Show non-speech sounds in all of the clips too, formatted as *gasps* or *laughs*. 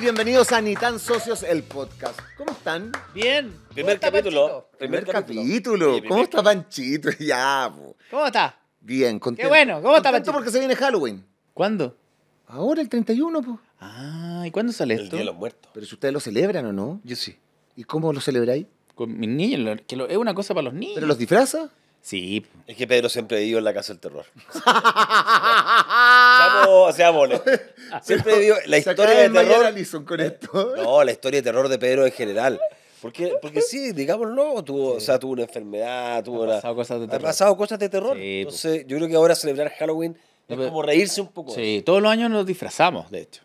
Bienvenidos a Ni Socios, el podcast. ¿Cómo están? Bien. Primer capítulo. Primer, capítulo. ¿Cómo está Panchito? *laughs* Ya, ¿Cómo está? Bien, contento. Qué bueno. ¿Cómo está Panchito? porque se viene Halloween. ¿Cuándo? Ahora, el 31, po. Ah, ¿y cuándo sale esto? El Día de los Muertos. Pero si ustedes lo celebran o no. Yo sí. ¿Y cómo lo celebráis? Con mis niños, que es una cosa para los niños. ¿Pero los disfraza? Sí. Es que Pedro siempre vive en la casa del terror. *laughs* O sea mole. *laughs* Siempre digo, la historia de terror. ¿eh? No, la historia de terror de Pedro en general. Porque, porque sí, digámoslo, tuvo, o sea, tuvo una enfermedad, tuvo ha pasado cosas de terror. Ha pasado cosas de terror. Entonces, yo creo que ahora celebrar Halloween es como reírse un poco. Sí, todos los años nos disfrazamos, de hecho.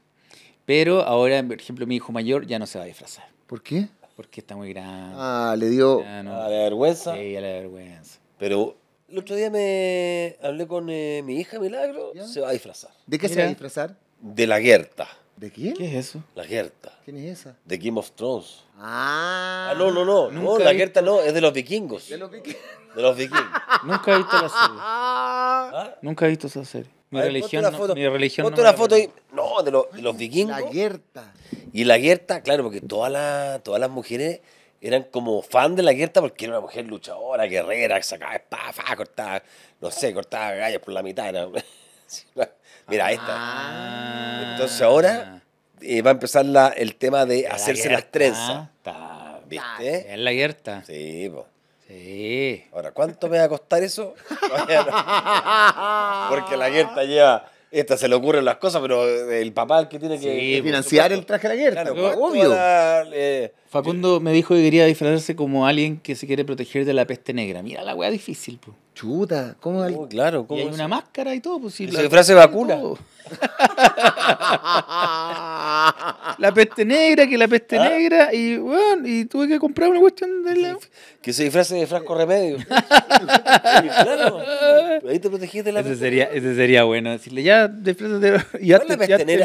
Pero ahora, por ejemplo, mi hijo mayor ya no se va a disfrazar. ¿Por qué? Porque está muy grande. Ah, le dio. A ah, la vergüenza. Sí, a la vergüenza. Pero el otro día me hablé con eh, mi hija Milagro, se va a disfrazar. ¿De qué se va a disfrazar? De la Guerta. ¿De quién? ¿Qué es eso? La guerta. ¿Quién es esa? De Game of Thrones. Ah. ah no, no, no. no la guerta no, es de los vikingos. De los vikingos. De los vikingos. *laughs* Nunca he visto la serie. Ah. Ah. Nunca he visto esa serie. Mi religión. Ponte foto, no, mi ponte una foto y. No, de, los, vikingos. La guerta. Y la guerta, claro, porque todas las todas las mujeres eran como fan de la Gerta porque era una mujer luchadora, guerrera, que sacaba espada, cortaba, no sé, cortaba gallas por la mitad. *laughs* Mira, esta. Ah. Entonces ahora eh, va a empezar la, el tema de hacerse las trenzas. ¿Viste? Es la Gerta. Sí, po. Sí. Ahora, ¿cuánto me va a costar eso? *laughs* *laughs* Porque la Gerta lleva esta se le ocurren las cosas, pero eh, el papá el que tiene que eh, financiar el traje de la guerra, obvio. Eh, Facundo me dijo que quería disfrazarse como alguien que se quiere proteger de la peste negra. Mira la weá difícil, Chuta, ¿cómo? Oh, claro, y una máscara y todo, pues si Se disfraza vacuna. *laughs* la peste negra, que la peste ah. negra, y bueno, y tuve que comprar una cuestión de Que se disfrace de Franco Remedio. *laughs* claro. Pero Ahí te de la ese sería, bueno. Decirle, ya, *laughs* la peste negra?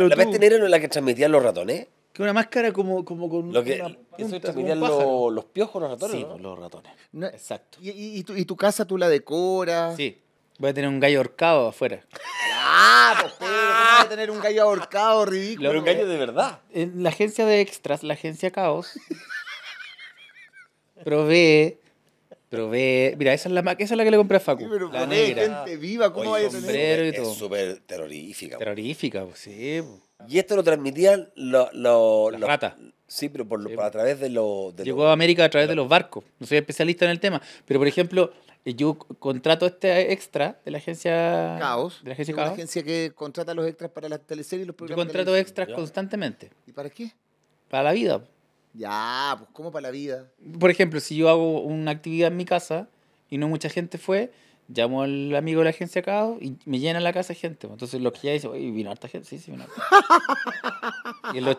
¿La no es la que transmitían los ratones? Que una máscara como, como con. una eso transmitían los piojos, los ratones. Sí, los ratones. Exacto. Y, tu, casa tú la decoras. Sí. Voy a tener un gallo ahorcado afuera. ¡Ah! Pues, voy a tener un gallo ahorcado ridículo? Pero un gallo de verdad. la agencia de extras, la agencia Caos, *laughs* provee pero mira, esa es la, esa es la que le compré a Facu. la gente viva, ¿cómo vaya a tener? Y Es súper terrorífica. Terrorífica, pues, sí. Y esto lo transmitían los... Sí, pero por a través de los... Llegó a América a través de los barcos. No soy especialista en el tema. Pero, por ejemplo, eh, yo contrato este extra de la agencia... Caos. De la agencia que contrata los extras para las teleseries y los programas Yo contrato extras constantemente. ¿Y para qué? Para la vida. Ya, pues como para la vida. Por ejemplo, si yo hago una actividad en mi casa y no mucha gente fue, llamo al amigo de la agencia acá y me llena la casa de gente. Pues. Entonces los que ya dicen, oye, vino harta gente, sí, sí, vino harta *laughs* y los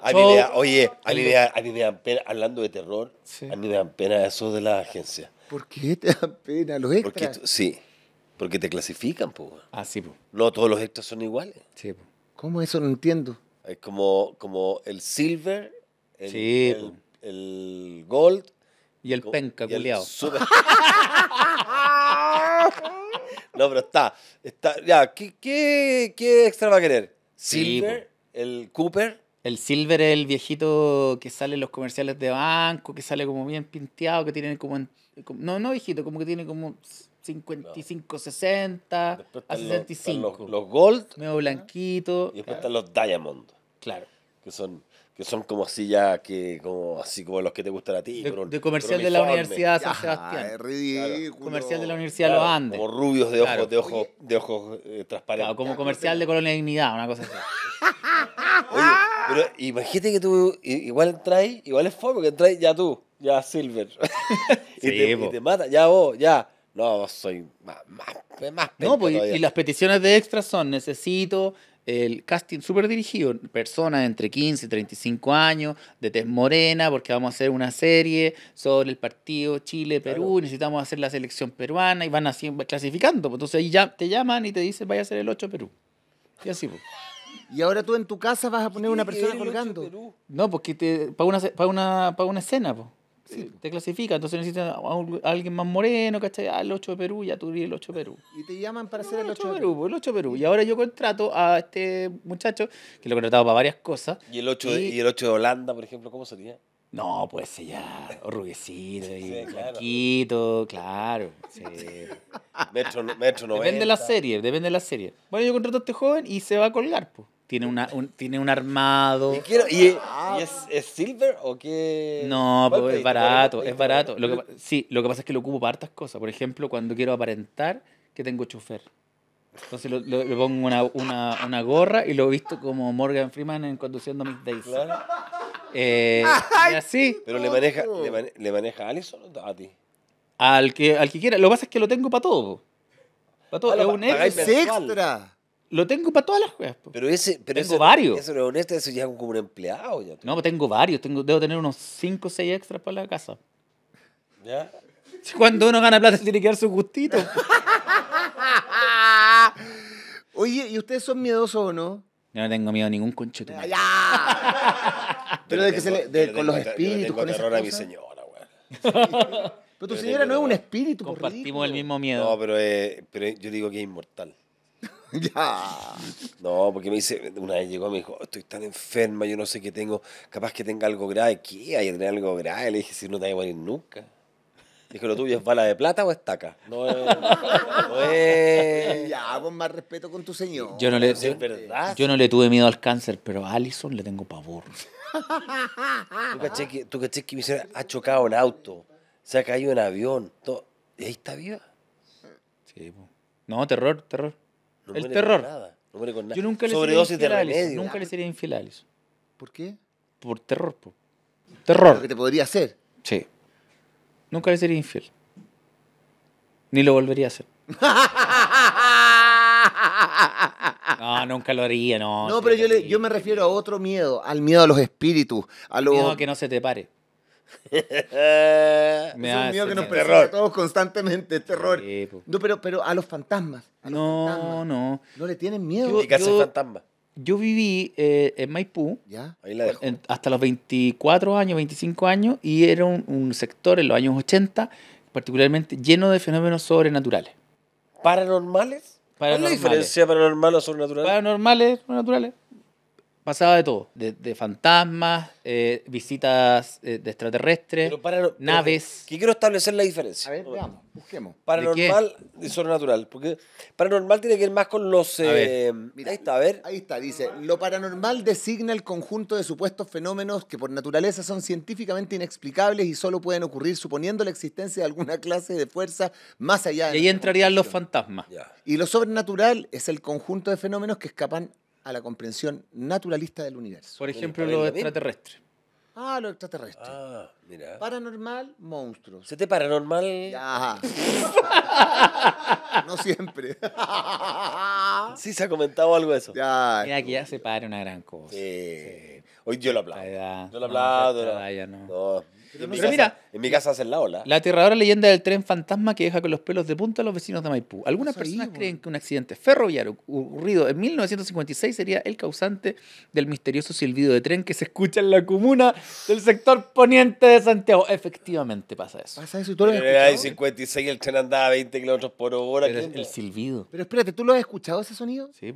oye, a mí, hablando de terror, a mí me dan pena eso de la agencia. ¿Por qué te dan pena los extras? Porque, sí, porque te clasifican, pues. Ah, sí, pues. No todos los extras son iguales. Sí, pues. ¿Cómo eso? No entiendo. Es como, como el silver, sí, el Gold. Y el penca, culeado. *laughs* no, pero está. está ya, ¿qué, qué, extra va a querer? Silver, el Cooper. El Silver es el viejito que sale en los comerciales de banco, que sale como bien pinteado, que tiene como. no, no viejito, como que tiene como 55, 60, a 65. Los, Gold. Medio blanquito. Y después están los Diamond. Claro. Que son que son como así ya que como así como los que te gustan a ti de, comercial de la universidad San Sebastián es ridículo. comercial de la universidad de Los Andes como rubios de ojos de ojos de ojos eh, transparentes claro, como comercial de Colonia Dignidad una cosa así Oye, pero imagínate que tú igual traes igual es foco que entras ya tú, ya Silver. *laughs* y, te, y, mata, ya vos, ya. No, soy más, más, No, pues, y, y las peticiones de extras son necesito el casting súper dirigido, personas entre 15 y 35 años, de tez morena, porque vamos a hacer una serie sobre el partido Chile-Perú, necesitamos hacer la selección peruana y van así clasificando. Pues, entonces ahí ya te llaman y te dicen, vaya a ser el 8 Perú. Y así, pues. Y ahora tú en tu casa vas a poner una persona colgando. No, porque pues, te, para, una, para, una, para una escena, pues. Eh, te clasifica, entonces necesitan a, alguien más moreno, ¿cachai? Ah, el 8 de Perú, ya tú el 8 de Perú. Y te llaman para hacer ser el 8, de Perú. El 8 de Perú. Y ahora yo contrato a este muchacho, que lo he contratado para varias cosas. ¿Y el 8, y... De, el 8 de Holanda, por ejemplo, cómo sería? No, pues ya, rubiecito y claro. sí. metro 90. Depende de la serie, depende de la serie. Bueno, yo contrato a este joven y se va a colgar, pues. Tiene, una, un, tiene un armado. ¿Y, ah. es, silver o qué? No, pero es barato, es barato. sí, lo que pasa es que lo ocupo para hartas cosas. Por ejemplo, cuando quiero aparentar que tengo chofer. Entonces le pongo una, gorra y lo he visto como Morgan Freeman conduciendo mi Daisy. Eh, *laughs* pero le maneja, le, maneja a Alison o a ti. Al que, al que quiera. Lo que pasa es que lo tengo para todo. Para todo. Ah, es extra. Lo tengo para todas las cosas. Pero ese, pero tengo eso, varios. Eso no es honesto, eso ya como un empleado. Ya. No, pues tengo varios. Tengo, debo tener unos 5 o 6 extras para la casa. ¿Ya? *laughs* Cuando uno gana plata tiene que dar su gustito. *laughs* Oye, ¿y ustedes son miedosos o no? Yo no tengo miedo a ningún conchito Pero de que se le, con los espíritus, con esas cosas. a mi señora, güey. Pero tu señora no es un espíritu, Compartimos el mismo miedo. No, pero, eh, pero yo digo que es inmortal. *laughs* No, porque me dice, una vez llegó me dijo, oh, estoy tan enferma, yo no sé qué tengo, capaz que tenga algo grave. ¿Qué? Hay que tener algo grave. Le dije, si no te voy a morir nunca. Dijo, ¿lo tuyo es bala de plata o estaca? No es. No es. Ya, con más respeto con tu señor. Yo no, le, no le tuve miedo al cáncer, pero a Allison le tengo pavor. tú caché que, mi ha chocado el auto, se ha caído un avión. Todo. Y ahí está viva. Sí, no, terror, terror el terror. Yo nunca le sería infiel a Alice ¿Por qué? Por terror. Por. Terror. que te podría hacer. Sí. Nunca le sería infiel. Ni lo volvería a hacer. *laughs* No, nunca lo haría, no. No, pero yo, le, yo me refiero a otro miedo, al miedo a los espíritus, a Miedo a que no se te pare. *laughs* Me es un miedo que nos persigue todos constantemente, terror. no, pero, pero a los fantasmas. no, no. No le tienen miedo. Yo viví eh, en Maipú ¿Ya? dejo. hasta los 24 años, 25 años, y era un, sector en los años 80 particularmente lleno de fenómenos sobrenaturales. ¿Paranormales? paranormales. cuál es la diferencia paranormal o sobrenatural? Paranormales, sobrenaturales pasaba de todo, de, fantasmas, eh, visitas eh, de extraterrestres, naves. que quiero establecer la diferencia. A ver, veamos, busquemos. Paranormal y sobrenatural, porque paranormal tiene que ver más con los... Eh, ahí está, a ver. Ahí está, dice, lo paranormal designa el conjunto de supuestos fenómenos que por naturaleza son científicamente inexplicables y solo pueden ocurrir suponiendo la existencia de alguna clase de fuerza más allá de... Y ahí entrarían los fantasmas. Y lo sobrenatural es el conjunto de fenómenos que escapan a la comprensión naturalista del universo. Por ejemplo, lo extraterrestre. Ah, lo extraterrestre. Ah, mira. Paranormal, monstruos. ¿Se te paranormal? Ya. no siempre. sí, se ha comentado algo de eso. Ya. Mira, que ya se para una gran cosa. Sí. Hoy yo lo aplaudo. Yo lo aplaudo. No, no, no en mi casa hacen la ola. La aterradora leyenda del tren fantasma que deja con los pelos de punta a los vecinos de Maipú. Algunas personas creen que un accidente ferroviario ocurrido en 1956 sería el causante del misterioso silbido de tren que se escucha en la comuna del sector poniente de Santiago. Efectivamente pasa eso. Pasa eso eh, En 56 el tren andaba a 20 kilómetros por hora. el silbido. Pero espérate, ¿tú lo has escuchado ese sonido? Sí,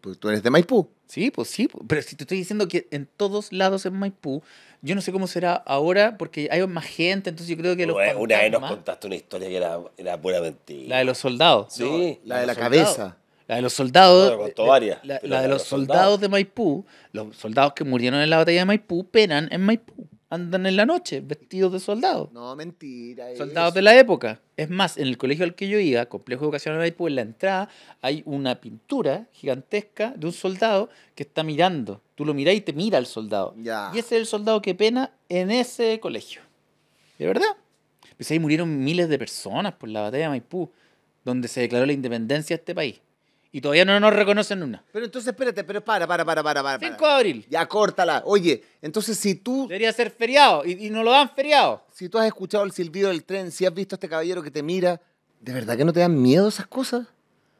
pues tú eres de Maipú. Sí, pues sí, pero si te estoy diciendo que en todos lados en Maipú yo no sé cómo será ahora, porque hay más gente, entonces yo creo que los. Bueno, una vez nos contaste una historia que era, pura mentira. La de los soldados. Sí, la, de la cabeza. La de los soldados. la, de, los soldados, soldados de Maipú, los soldados que murieron en la batalla de Maipú, penan en Maipú andan en la noche vestidos de soldados. No, mentira. Soldados de la época. Es más, en el colegio al que yo iba, Complejo educacional Educación de Maipú, en la entrada hay una pintura gigantesca de un soldado que está mirando. Tú lo miras y te mira el soldado. Y ese es el soldado que pena en ese colegio. ¿De verdad? Pues ahí murieron miles de personas por la batalla de Maipú, donde se declaró la independencia de este país. Y todavía no nos reconocen una. Pero entonces, espérate, pero para, para, para, para. para 5 de abril. Ya córtala. Oye, entonces si tú. Debería ser feriado y, y no lo dan feriado. Si tú has escuchado el silbido del tren, si has visto a este caballero que te mira, ¿de verdad que no te dan miedo esas cosas?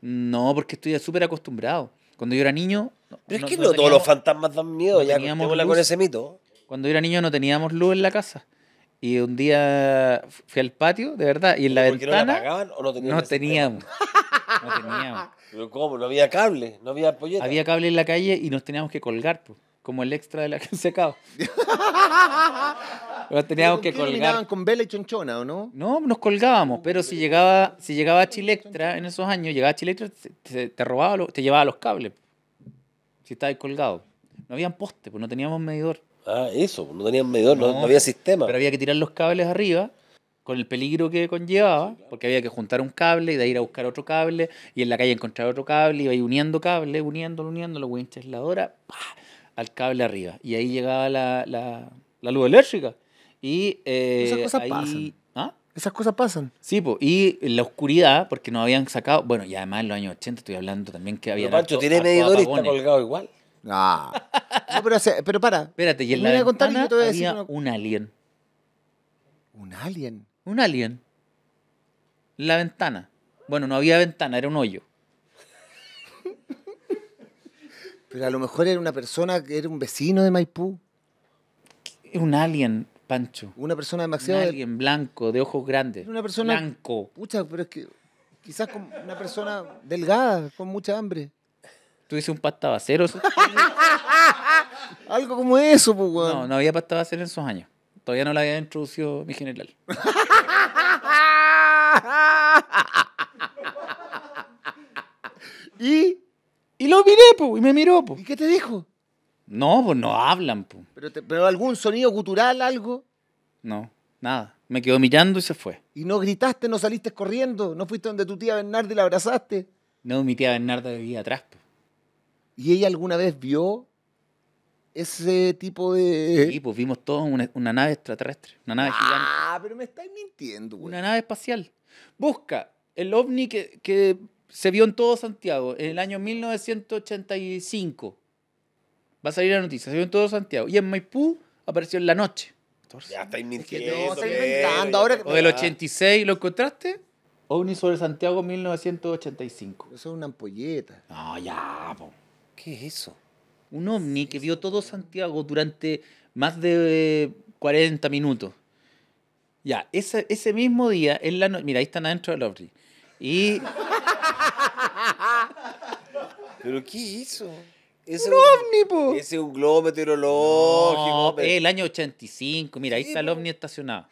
No, porque estoy súper acostumbrado. Cuando yo era niño. pero es que no, todos los fantasmas dan miedo, ya con ese mito. Cuando yo era niño no teníamos luz en la casa. Y un día fui al patio, de verdad, y en la ventana. No, pagaban, o no, teníamos. No teníamos. *laughs* ¿Pero cómo? No había cable, no había polleta. Había cable en la calle y nos teníamos que colgar, pues, como el extra de la que secado. *laughs* nos teníamos que colgar. con vela y chonchona o no? No, nos colgábamos, pero si llegaba, si llegaba Chilectra en esos años, llegaba Chilectra, te, te robaba, te llevaba los cables. Si estabas colgado. No había poste, pues no teníamos medidor. Ah, eso, no tenían medidor, no, había sistema. Pero había que tirar los cables arriba con el peligro que conllevaba, porque había que juntar un cable y de ahí ir a buscar otro cable y en la calle encontrar otro cable y ahí uniendo cables, uniéndolo, uniéndolo, hora, al cable arriba. Y ahí llegaba la, la, luz eléctrica. Y, eh, Esas cosas pasan. ¿Ah? Esas cosas pasan. Sí, po. y la oscuridad, porque no habían sacado. Bueno, y además en los años 80 estoy hablando también que había. Pancho, ¿tiene medidor y está colgado igual? Ah. no pero, para. Espérate, un alien. ¿Un alien? Un alien. La ventana. Bueno, no había ventana, era un hoyo. Pero a lo mejor era una persona, que era un vecino de Maipú. Un alien, Pancho. Una persona demasiado. Un alien blanco, de ojos grandes. Una persona. Blanco. Pucha, pero es que. Quizás una persona delgada, con mucha hambre. Tú dices un pasta vacero? *laughs* Algo como eso, pues, weón. No, no había pasta vacero en esos años. Todavía no la había introducido mi general. *laughs* y. lo miré, pues, y me miró, pues. ¿Y qué te dijo? No, pues no hablan, pues. ¿Pero, algún sonido gutural, algo? No, nada. Me quedó mirando y se fue. ¿Y no gritaste, no saliste corriendo? ¿No fuiste donde tu tía Bernarda y la abrazaste? No, mi tía Bernarda vivía atrás, pues. ¿Y ella alguna vez vio ese tipo de. Sí, pues vimos todos una, una nave extraterrestre, una nave ah, gigante. Ah, pero me estáis mintiendo, güey. Una nave espacial. Busca el ovni que, se vio en todo Santiago en el año 1985. Va a salir la noticia, se vio en todo Santiago. Y en Maipú apareció en la noche. Ya estáis mintiendo. no, estáis inventando. o del 86, ¿lo encontraste? OVNI sobre Santiago 1985. Eso es una ampolleta. No, ah, ya, po. ¿Qué es eso? Un ovni que vio todo Santiago durante más de 40 eh, minutos. Ya, ese, ese mismo día, en la noche... mira, ahí están adentro del ovni. Y... *laughs* ¿Pero qué hizo? Ese un, ovni, Ese es un globo meteorológico. No, el año 85. Mira, ahí está el ovni estacionado.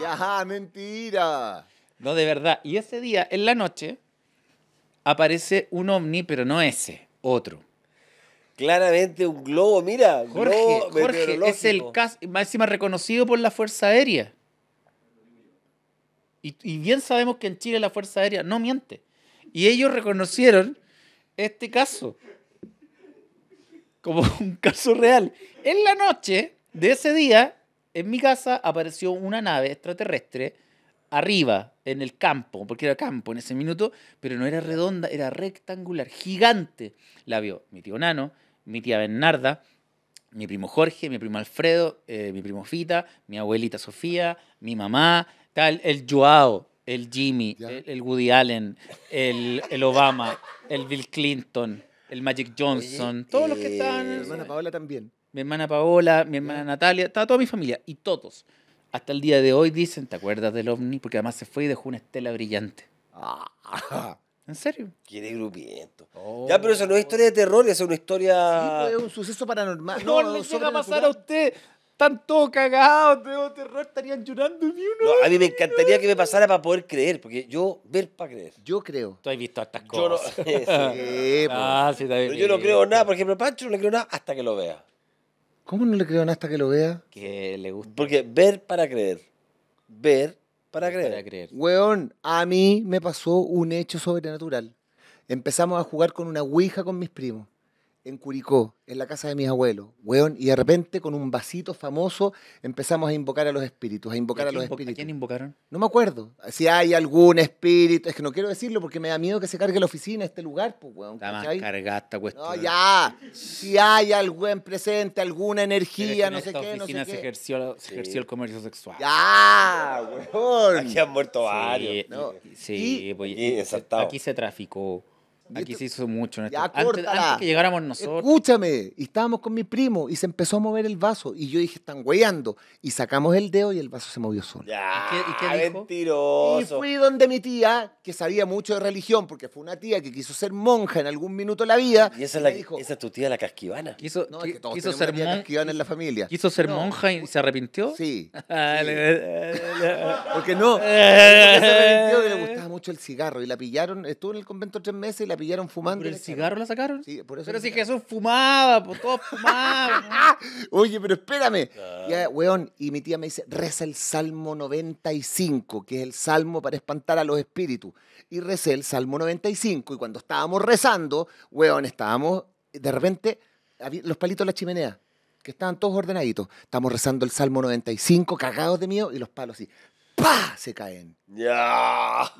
Ya, mentira. No, de verdad. Y ese día, en la noche, aparece un ovni, pero no ese otro. Claramente un globo, mira. Jorge, es el caso, más reconocido por la Fuerza Aérea. y, bien sabemos que en Chile la Fuerza Aérea no miente. Y ellos reconocieron este caso como un caso real. En la noche de ese día, en mi casa apareció una nave extraterrestre arriba, en el campo, porque era campo en ese minuto, pero no era redonda, era rectangular, gigante. La vio mi tío Nano, mi tía Bernarda, mi primo Jorge, mi primo Alfredo, eh, mi primo Fita, mi abuelita Sofía, mi mamá, tal, el Joao, el Jimmy, el, Woody Allen, el, el, Obama, el Bill Clinton, el Magic Johnson, todos los que eh, están. Mi hermana Paola también. Mi hermana Paola, mi hermana Natalia, estaba toda mi familia y todos hasta el día de hoy dicen, ¿te acuerdas del ovni? Porque además se fue y dejó una estela brillante. Ah. ¿En serio? Qué negrumiento. Oh. ya, pero eso no es historia de terror, eso es una historia... Sí, pues, es un suceso paranormal. No, no le llega a pasar a usted. Están todos cagados, tengo oh, terror, estarían llorando. no, a mí me encantaría que me pasara para poder creer, porque yo ver para creer. Yo creo. Tú has visto estas cosas. Yo no, *laughs* pues. ah, sí, también. yo no creo nada, por ejemplo, Pancho no le creo nada hasta que lo vea. ¿Cómo no le creo hasta que lo vea? Que le gusta. Porque ver para creer. Ver para creer. Para creer. Weón, a mí me pasó un hecho sobrenatural. Empezamos a jugar con una ouija con mis primos en Curicó, en la casa de mis abuelos, weón, y de repente con un vasito famoso empezamos a invocar a los espíritus, a invocar a, los espíritus. quién invocaron? No me acuerdo. Si hay algún espíritu, es que no quiero decirlo porque me da miedo que se cargue la oficina, este lugar, pues, weón. Está más cargada esta cuestión. No, ya. Si hay algún presente, alguna energía, no sé qué, no sé qué. se ejerció, se ejerció el comercio sexual. Ya, weón. Aquí han muerto varios. Sí, pues, aquí se traficó. Aquí se hizo mucho. En antes, antes, que llegáramos nosotros. Escúchame. estábamos con mi primo y se empezó a mover el vaso. Y yo dije, están güeyando Y sacamos el dedo y el vaso se movió solo. Ya, ¿Y qué, Y fui donde mi tía, que sabía mucho de religión, porque fue una tía que quiso ser monja en algún minuto de la vida. Y esa, es, dijo, esa tu tía, la casquivana. Quiso, que todos quiso ser en la familia. Quiso ser monja y se arrepintió. Sí. *laughs* Ah, porque no. se arrepintió y le gustaba mucho el cigarro. Y la pillaron, estuvo en el convento tres meses y la pillaron fumando. el cigarro la sacaron? Sí, por eso. Pero si Jesús fumaba, pues todos *laughs* fumaban. Oye, pero espérame. weón, y mi tía me dice, reza el Salmo 95, que es el salmo para espantar a los espíritus. Y recé el Salmo 95, y cuando estábamos rezando, weón, estábamos, de repente, los palitos de la chimenea que estaban todos ordenaditos. Estamos rezando el Salmo 95, cagados de miedo, y los palos así. ¡Pah! Se caen. ¡Ya!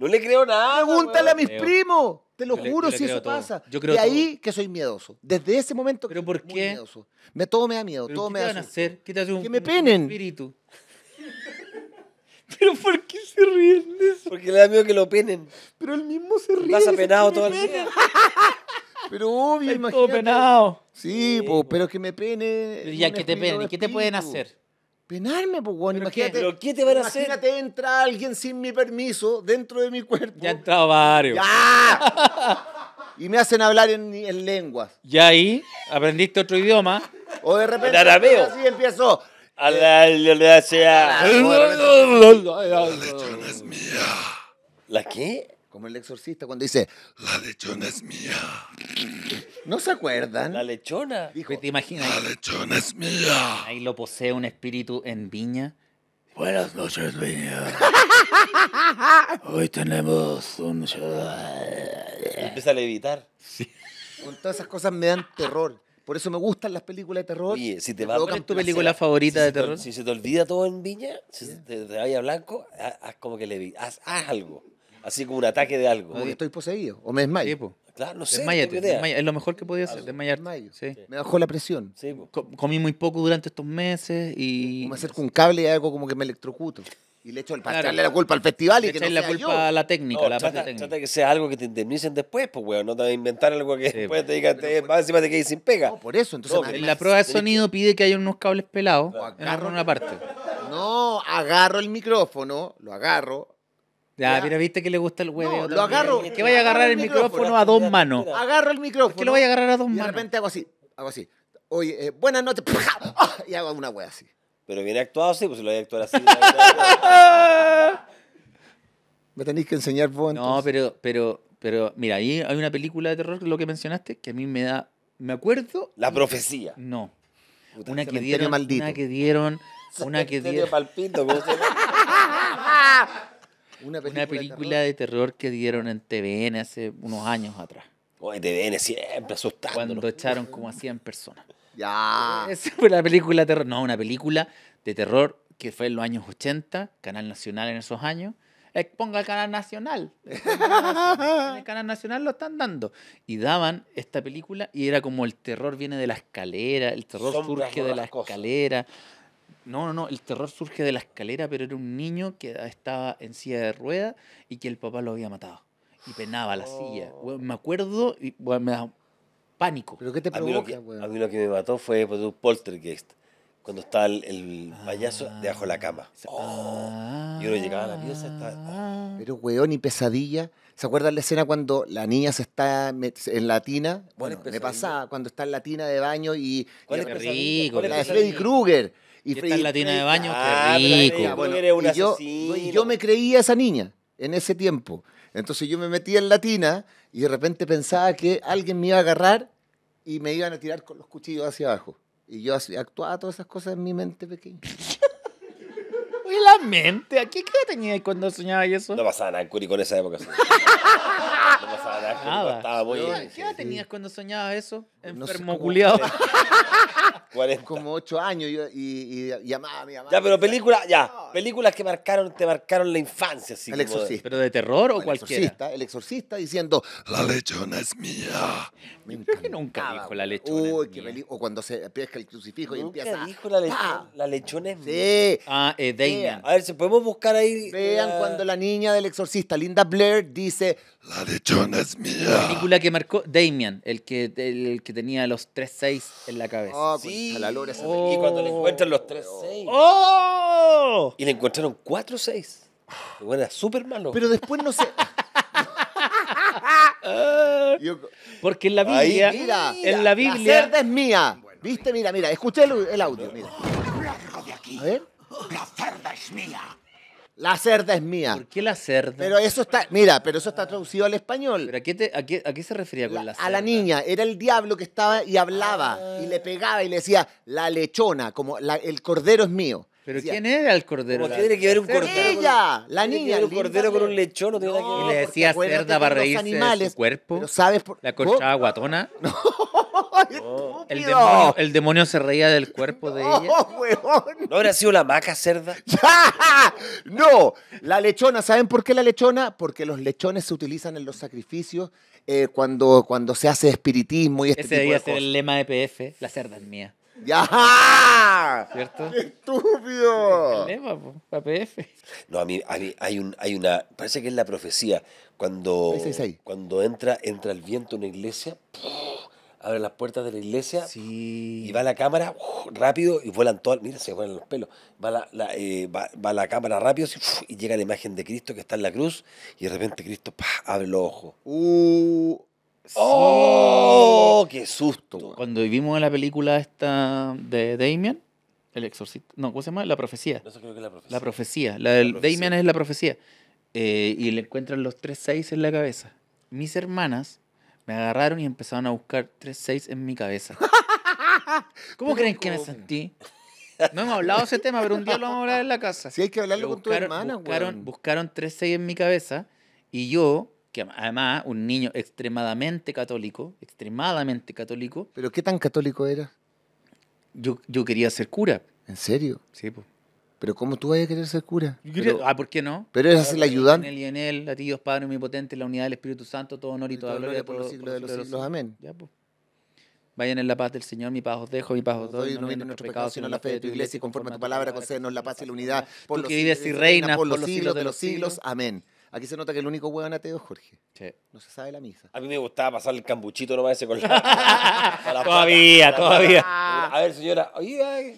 No le creo nada. Pregúntale a mis primos. Te lo juro si eso pasa. de ahí que soy miedoso. Desde ese momento que ¿Pero por soy qué? miedoso. Me, todo me da miedo. todo ¿qué me te da van a hacer? ¿Qué te hace un, que me penen. espíritu. *laughs* ¿Pero por qué se ríen de eso? Porque le da miedo que lo penen. Pero él mismo se ríe. Vas apenado todo el día. *laughs* pero obvio, Estoy imagínate. Todo penado. Sí, pero que me pene. ya, que te penen. ¿Qué te pueden hacer? Penarme, pues, weón. Imagínate. ¿Pero qué te van a hacer? Imagínate, entra alguien sin mi permiso dentro de mi cuerpo. Ya ha entrado varios. ¡Ya! y me hacen hablar en, lenguas. Y ahí aprendiste otro idioma. O de repente. El arabeo. Así empiezo. A la, la, la, la, ¿La qué? Como el exorcista cuando dice, la lechona es mía. ¿No se acuerdan? La lechona. Dijo, pues, ¿Te imaginas? La lechona es mía. Ahí lo posee un espíritu en viña. Buenas noches, viña. Hoy tenemos un... Empieza a levitar. Con todas esas cosas me dan terror. Por eso me gustan las películas de terror. y si te va a tu película favorita de terror. si se te olvida todo en Viña, si te, te, vaya blanco, haz, como que le haz, haz algo así como un ataque de algo. Porque estoy poseído, o me desmayo. Claro, no sé. Desmayate, Es lo mejor que podía hacer, desmayar Desmayo. Sí. Me bajó la presión. Sí, comí muy poco durante estos meses y... Me acerco un cable y algo como que me electrocuto. Y le echo el pastel darle la culpa al festival y que no sea la culpa a la técnica, no, la trata, parte que sea algo que te indemnicen después, pues, weón. No te vas a inventar algo que después te digan, te, eh, más encima te quedes sin pega. No, por eso. Entonces, la prueba de sonido pide que haya unos cables pelados agarro en una parte. No, agarro el micrófono, lo agarro, ya, pero viste que le gusta el huevo. No, lo agarro. que vaya a agarrar el micrófono a dos manos. Agarro el micrófono. que lo vaya a agarrar a dos manos. De repente hago así, hago así. Oye, eh, buenas noches. ¡Ah! Y hago una hueva así. Pero viene actuado así, pues lo lo a actuar así. *laughs* Me tenéis que enseñar vos. No, pero, pero, pero, mira, ahí hay una película de terror, lo que mencionaste, que a mí me da. Me acuerdo. La profecía. No. una, que dieron, una que dieron. Una que dieron. Una película, de, terror. que dieron en TVN hace unos años atrás. En TVN siempre asustando. Cuando echaron como hacían personas. Ya. *laughs* Esa fue la película de terror. No, una película de terror que fue en los años 80, Canal Nacional en esos años. Exponga eh, el Canal Nacional. *laughs* El canal nacional. lo están dando. Y daban esta película y era como el terror viene de la escalera, el terror surge de la escalera. No, no, no, el terror surge de la escalera, pero era un niño que estaba en silla de rueda y que el papá lo había matado. Y penaba la silla. Oh. me acuerdo y me da pánico. ¿Pero qué te provoca, a mí, lo que me mató fue pues, un poltergeist cuando estaba el, ah. payaso debajo de la cama. Ah. y uno llegaba a la pieza estaba, oh. Pero weón y pesadilla. ¿Se acuerdan la escena cuando la niña se está en la tina? Bueno, me pasaba cuando está en la tina de baño y... ¿Cuál y es la de Freddy Krueger y, y, en la tina de baño, ah, qué rico. Bueno, y, yo, me creía esa niña en ese tiempo. Entonces yo me metía en la tina y de repente pensaba que alguien me iba a agarrar y me iban a tirar con los cuchillos hacia abajo. Y yo actuaba todas esas cosas en mi mente pequeña. *laughs* ¿Y la mente, ¿a qué, edad tenía cuando soñaba eso? No pasaba nada en Curicó en esa época. *laughs* no pasaba nada, ah, nada. estaba muy... ¿Qué edad tenías cuando soñaba eso? Enfermo no culiado. *laughs* Es Como ocho años y, llamaba a mi mamá. Ya, pero películas, ya, películas que marcaron, te marcaron la infancia, sí El exorcista. ¿Pero de terror o, el cualquiera? exorcista, el exorcista diciendo, la lechona es mía. Me Creo que nunca dijo la lechona. Uy, O cuando se pesca el crucifijo y Nunca empieza. dijo la lechona, ah". la lechona es mía. Ah, eh, A ver, si podemos buscar ahí. Vean cuando la niña del exorcista, Linda Blair, dice, la lechona es mía. La película que marcó Damian, el que, el que tenía los 3-6 en la cabeza. Ah, oh, sí. la lora esa oh, Y cuando le encuentran los 3-6. Oh. Y le encontraron 4-6. Bueno, era súper malo. Pero después no se. *laughs* Porque en la Biblia. mira, en la Biblia. La cerda es mía. ¿Viste? Mira, mira. Escuché el, audio. Mira. de aquí. A ver. La cerda es mía. La cerda es mía. ¿Por qué la cerda? Pero eso está, mira, pero eso está traducido al español. a qué, se refería con la, cerda? A la niña, era el diablo que estaba y hablaba ah. y le pegaba y le decía, la lechona, como el cordero es mío. ¿Pero quién era el cordero? ¿Por qué tiene que ver un cordero? Ella, la niña. un cordero con un lechón? No, que y le decía cerda para reírse animales, de su cuerpo. ¿Sabes por... ¿La corchada guatona? *laughs* No el, demonio, el, demonio, se reía del cuerpo de ella. ¿No habrá sido la maca cerda? *laughs* no, la lechona. ¿Saben por qué la lechona? Porque los lechones se utilizan en los sacrificios eh, cuando, cuando se hace espiritismo y este Ese debía ser el lema de PF, la cerda es mía. ¡Ya! ¿Cierto? ¡Qué estúpido! ¿Qué lema, po, PF. No, a mí, hay, un, hay una... Parece que es la profecía. Cuando, cuando entra, entra el viento en una iglesia abre las puertas de la iglesia y va la cámara ¡uh! rápido y vuelan todas, mira, se vuelan los pelos, va la, eh, cámara rápido y llega la imagen de Cristo que está en la cruz y de repente Cristo abre los ojos. Uh, ¡Oh! ¡Qué susto! Cuando vivimos la película esta de Damien, el exorcista, no, ¿cómo se llama? La profecía. creo que la profecía. La profecía, Damien es la profecía. Eh, y le encuentran los tres seis en la cabeza. Mis hermanas me agarraron y empezaron a buscar 3-6 en mi cabeza. *laughs* ¿Cómo creen que me sentí? No hemos hablado de ese tema, pero un día lo vamos a hablar en la casa. Sí, hay que hablarlo con tu hermana, Buscaron, buscaron 3-6 en mi cabeza y yo, que además un niño extremadamente católico, extremadamente católico. ¿Pero qué tan católico era? yo quería ser cura. ¿En serio? Sí, pues. Pero ¿cómo tú vayas a querer ser cura? ah, ¿por qué no? Pero es la ayudante. En él y en él, a ti Dios Padre Omnipotente, la unidad del Espíritu Santo, todo honor y, toda gloria, por, los siglos de los, siglos. Amén. Pues. Vayan en la paz del Señor, mi paz os dejo, mi paz os doy. No, no en nuestro pecado, sino en la fe de tu iglesia, y conforme a tu palabra, concédenos la paz y la unidad. Por vives y reinas por los siglos de los siglos. Amén. Aquí se nota que el único hueón ateo es Jorge. No se sabe la misa. A mí me gustaba pasar el cambuchito, no parece, con la... *laughs* todavía, todavía. A ver, señora, oye,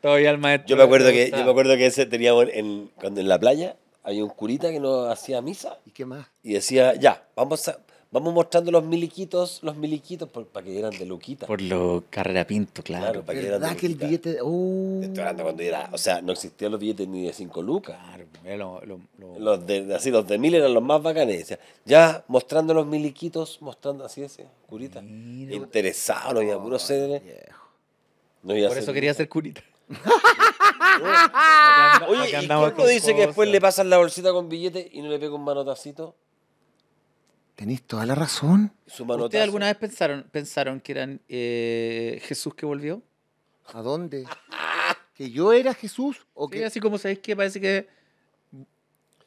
Todavía el maestro. Yo me acuerdo que, yo me acuerdo que ese teníamos en, cuando en la playa había un curita que no hacía misa. ¿Y qué más? Y decía, ya, vamos vamos mostrando los miliquitos, los miliquitos para que eran de luquita. Por lo carrera pinto, claro. Claro, que el billete, ¡Uh! Estoy cuando era, o sea, no existían los billetes ni de cinco lucas. Claro, eh, los de así los de mil eran los más bacanes, ya mostrando los miliquitos, mostrando así ese curita. Mira, Interesado, no había puros por eso quería ser curita. *laughs* Oye, ¿y dice que después le pasan la bolsita con billete y no le pega un manotacito? Tenéis toda la razón. Su ¿Ustedes alguna vez pensaron, pensaron que eran eh, Jesús que volvió? ¿A dónde? *laughs* ¿Que yo era Jesús? ¿O que... así como sabéis que parece que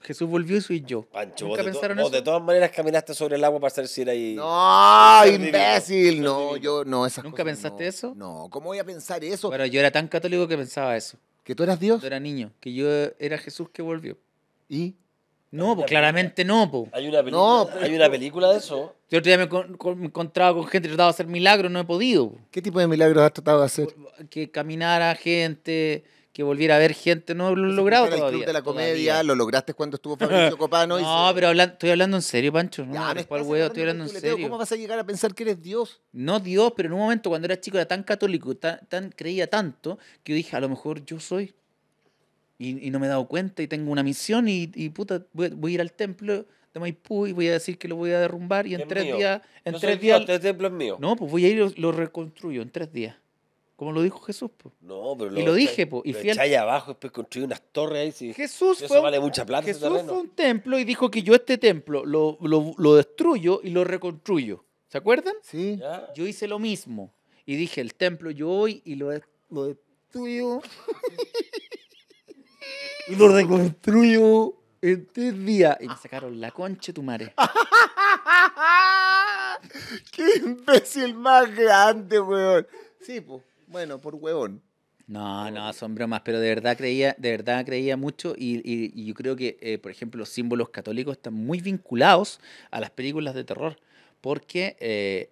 Jesús volvió y soy yo. Pancho, vos de, de, todas maneras caminaste sobre el agua para hacer si ahí. ¡No, imbécil! No, yo no, ¿Nunca pensaste eso? No, ¿cómo voy a pensar eso? Pero yo era tan católico que pensaba eso. ¿Que tú eras Dios? Yo era niño, que yo era Jesús que volvió. ¿Y? No, pues claramente no, po. Hay una película, no, hay una película de eso. Yo otro día me, con, encontraba con gente, trataba de hacer milagros, no he podido. ¿Qué tipo de milagros has tratado de hacer? Que caminara gente, que volviera a ver gente, no lo he logrado todavía. de la comedia, lo lograste cuando estuvo Fabricio *laughs* Copano. Y no, pero estoy hablando en serio, Pancho. No, ya, estoy hablando en serio. ¿Cómo vas a llegar a pensar que eres Dios? No Dios, pero en un momento cuando era chico era tan católico, tan, creía tanto, que yo dije, a lo mejor yo soy. Y, no me he dado cuenta y tengo una misión y, puta, voy, a ir al templo de Maipú y voy a decir que lo voy a derrumbar y en tres días... En tres días... templo es mío. No, pues voy a ir y lo, lo reconstruyo en tres días. Como lo dijo Jesús, po. No, pero lo, y lo dije, po. Y Allá abajo, después construí unas torres ahí. Jesús, eso fue, vale mucha plata, Jesús fue un templo y dijo que yo este templo lo, lo, destruyo y lo reconstruyo. ¿Se acuerdan? Sí. Yo hice lo mismo. Y dije, el templo yo hoy y lo, destruyo. *laughs* y lo reconstruyo en tres días. Y me sacaron la concha de tu madre. *laughs* ¡Qué imbécil más grande, weón! Sí, pues. Bueno, por huevón. No, no, son bromas, pero de verdad creía, de verdad creía mucho y, y, yo creo que, eh, por ejemplo, los símbolos católicos están muy vinculados a las películas de terror, porque eh,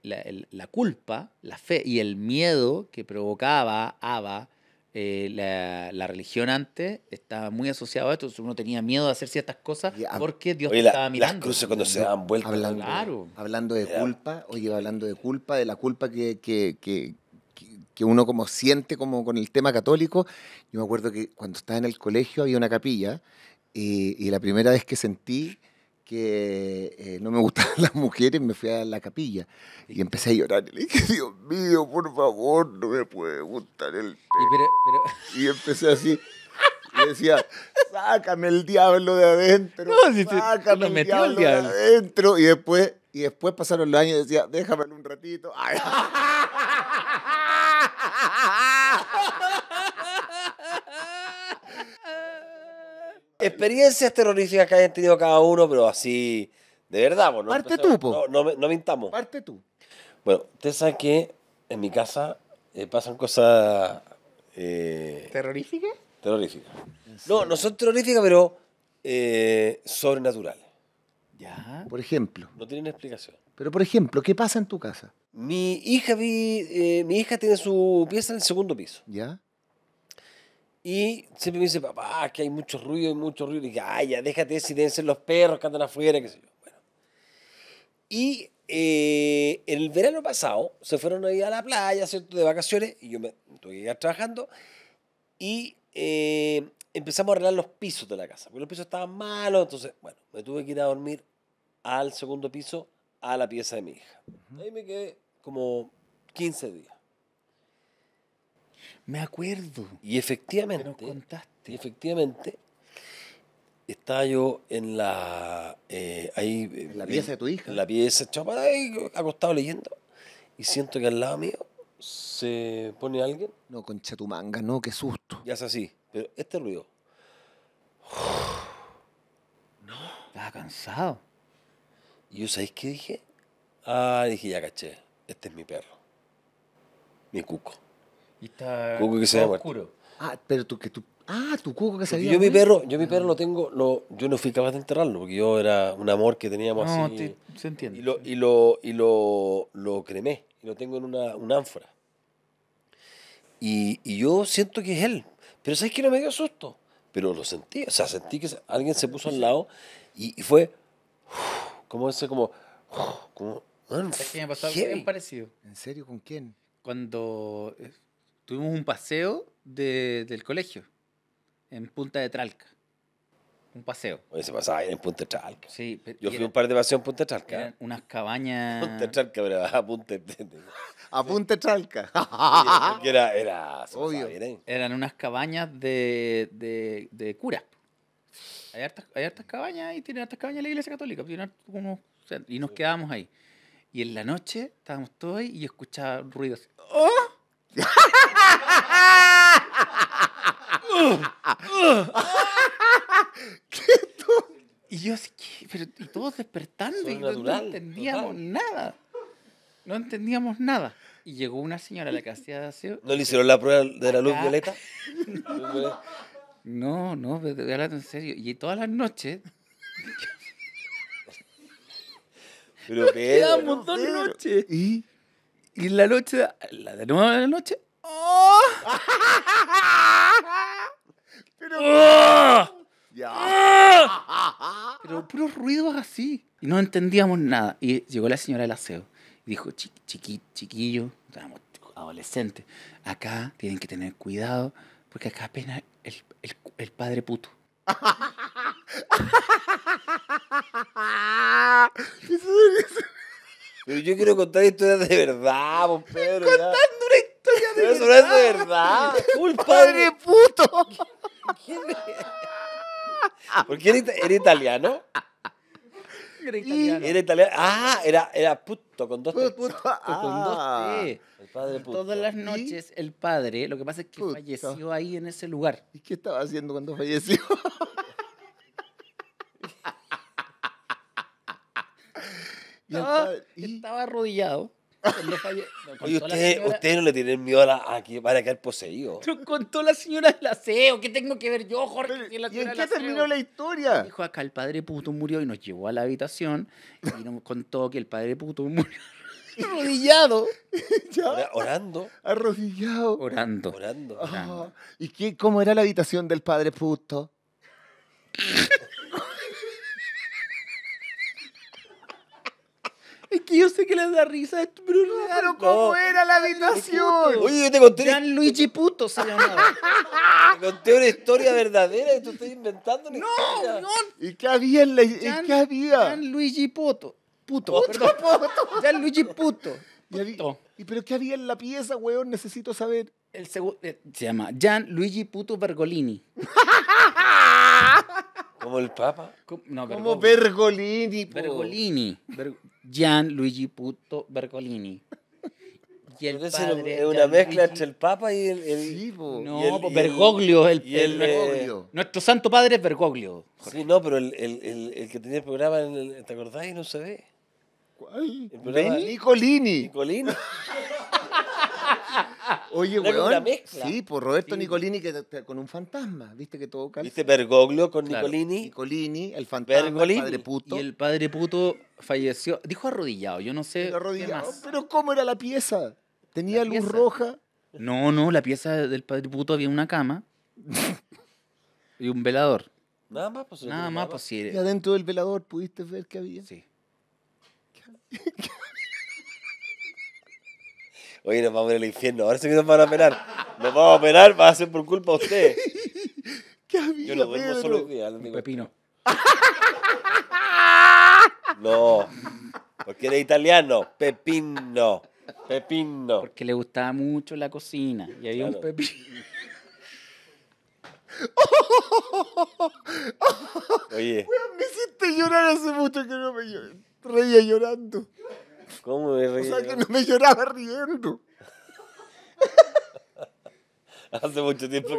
la, culpa, la fe y el miedo que provocaba Ava, eh, la, religión antes, estaba muy asociado a esto, uno tenía miedo de hacer ciertas cosas porque Dios estaba mirando. Las cruces cuando se daban vueltas. Hablando, hablando de culpa, oye, hablando de culpa, de la culpa que, que que uno como siente como con el tema católico. Yo me acuerdo que cuando estaba en el colegio había una capilla eh, y, la primera vez que sentí que eh, no me gustaban *laughs* las mujeres, me fui a la capilla y empecé a llorar. Y le dije, Dios mío, por favor, no me puede gustar el... Y, *laughs* y empecé así. Y decía, sácame el diablo de adentro. No, sácame el diablo, de adentro. Y después, y después pasaron los años y decía, déjame un ratito. *laughs* Experiencias terroríficas que hayan tenido cada uno, pero así, de verdad. Bueno, Parte tú, No, mintamos. Parte tú. Bueno, ¿te saben que en mi casa eh, pasan cosas... Eh, ¿Terroríficas? Terroríficas. No, no son terroríficas, pero eh, sobrenaturales. Ya. Por ejemplo. No tienen explicación. Pero, por ejemplo, ¿qué pasa en tu casa? Mi hija, vi, mi hija tiene su pieza en el segundo piso. ¿Ya? Y siempre me dice, papá, que hay mucho ruido, hay mucho ruido. Y dije, ay, ya, déjate si deben ser los perros que andan afuera, qué sé yo. Bueno. Y eh, el verano pasado se fueron a ir a la playa, ¿cierto? De vacaciones, y yo me tuve que trabajando. Y eh, empezamos a arreglar los pisos de la casa, porque los pisos estaban malos. Entonces, bueno, me tuve que ir a dormir al segundo piso, a la pieza de mi hija. Ahí me quedé como 15 días. Me acuerdo. Y efectivamente. Nos contaste. Y efectivamente. Estaba yo en la. Eh, ahí, la pieza de tu hija. la pieza, chapada, ahí, acostado leyendo. Y siento que al lado mío se pone alguien. No, concha tu manga, no, qué susto. Ya es así. Pero este ruido. No. Estaba cansado. ¿Y yo sabéis qué dije? Ah, dije, ya caché. Este es mi perro. Mi cuco. Y está Cuco que se llama? Ah, pero tú, que tú. Ah, tu cuco que se Yo mi perro, yo mi ah. perro lo tengo, lo, yo no fui capaz de enterrarlo, porque yo era un amor que teníamos No, así. te- se entiende. Y lo, y lo, y lo, lo cremé, y lo tengo en una, una ánfora. Y, y yo siento que es él, pero ¿sabes que No me dio susto, pero lo sentí, o sea, sentí que alguien se puso al lado y, fue como ese, como, como, man, ¿Sabes qué me pasó bien parecido? ¿En serio con quién? Cuando eh, tuvimos un paseo del colegio en Punta de Tralca. Un paseo. Oye, se pasaba en Punta de Tralca. Sí, Yo fui un par de paseos en Punta de Tralca. unas cabañas. *laughs* Punta de Tralca, pero a Punta A Punta de Tralca. era, era *laughs* Obvio. ¿eh? Eran unas cabañas de, de, de curas. Hay hartas, cabañas y tienen hartas cabañas en la iglesia católica. y nos quedábamos ahí. Y en la noche estábamos todos ahí y escuchaba ruidos. *laughs* ¡Oh! ¿Qué y yo así, Pero, todos despertando y no, entendíamos nada. No entendíamos nada. Y llegó una señora la que hacía ¿No le hicieron la prueba de la luz violeta? no, no, De verdad, en serio. Y todas las noches Pero Nos quedamos dos noches. ¿Y? y la noche, la de nuevo la noche. ¡oh! *laughs* Pero puros ruidos así. Y no entendíamos nada. Y llegó la señora del aseo. Y dijo, Chiqui, chiquillo, estábamos adolescentes, acá tienen que tener cuidado porque acá apenas el, el, padre puto. *laughs* Pero yo quiero contar historias de verdad, vos Pedro. Contando una historia de verdad. Eso no es de verdad. Un padre puto. ¿Quién es? *laughs* Porque era, era italiano. Era italiano. Ah, era, era puto, con dos T. Puto, con dos ah. Todas las noches el padre, lo que pasa es que falleció ahí en ese lugar. ¿Y qué estaba haciendo cuando falleció? *laughs* estaba, estaba arrodillado Oye, ustedes usted no le tienen miedo a, que van a quedar Nos contó la señora del aseo. ¿Qué tengo que ver yo, Jorge? ¿Y en qué terminó la historia? Dijo acá, el padre puto murió y nos llevó a la habitación y nos contó que el padre puto murió *laughs* arrodillado. *laughs* Orando. Arrodillado. Orando. Orando. ¿Y qué, cómo era la habitación del padre puto? *laughs* *laughs* Es que yo sé que les da risa, pero, no, pero ¿cómo era la habitación? Oye, yo te conté. Gianluigi Puto se llamaba. *laughs* te conté una historia verdadera que tú estás inventando. no, historia. no. ¿Y qué había en la.? ¿Y qué había? Gianluigi Puto. Puto, puto, puto. Gianluigi Puto. ¿Y pero qué había en la pieza, weón? Necesito saber. El segundo eh, se llama Gianluigi Puto Bergolini. ¿Como el Papa? No, Como Bergolini. Bergolini. Gianluigi Puto Bergolini *laughs* Y es eh, una mezcla entre el Papa y el. el sí, No, Bergoglio es el, Nuestro santo padre es Bergoglio. Sí, no, pero el, que tenía el programa, ¿te acordás? Y no se ve. ¿Cuál? El Nicolini. Nicolini. *laughs* Oye, weón. Sí, por pues, Roberto Nicolini que, con un fantasma, viste que todo ¿Viste Bergoglio con Nicolini? Nicolini, el fantasma, padre puto. Y el padre puto falleció, dijo arrodillado, yo no sé. Pero pero ¿cómo era la pieza? ¿Tenía luz roja? No, no, la pieza del padre puto había una cama y un velador. Nada más, pues. Nada más, pues, Y adentro del velador pudiste ver qué había. Sí. Oye, nos vamos a ir al infierno. Ahora sí que nos van a penar. Nos vamos a penar, va a ser por culpa de usted. *laughs* ¿Qué visto? Yo lo duermo solo pepino. No. Porque era italiano. Pepino. Pepino. Porque le gustaba mucho la cocina. Y había un pepino. *laughs* Oye. me hiciste llorar hace mucho que no me lloré. Reía llorando. ¿Cómo me reí? O sea, que no me lloraba riendo. *laughs* hace mucho tiempo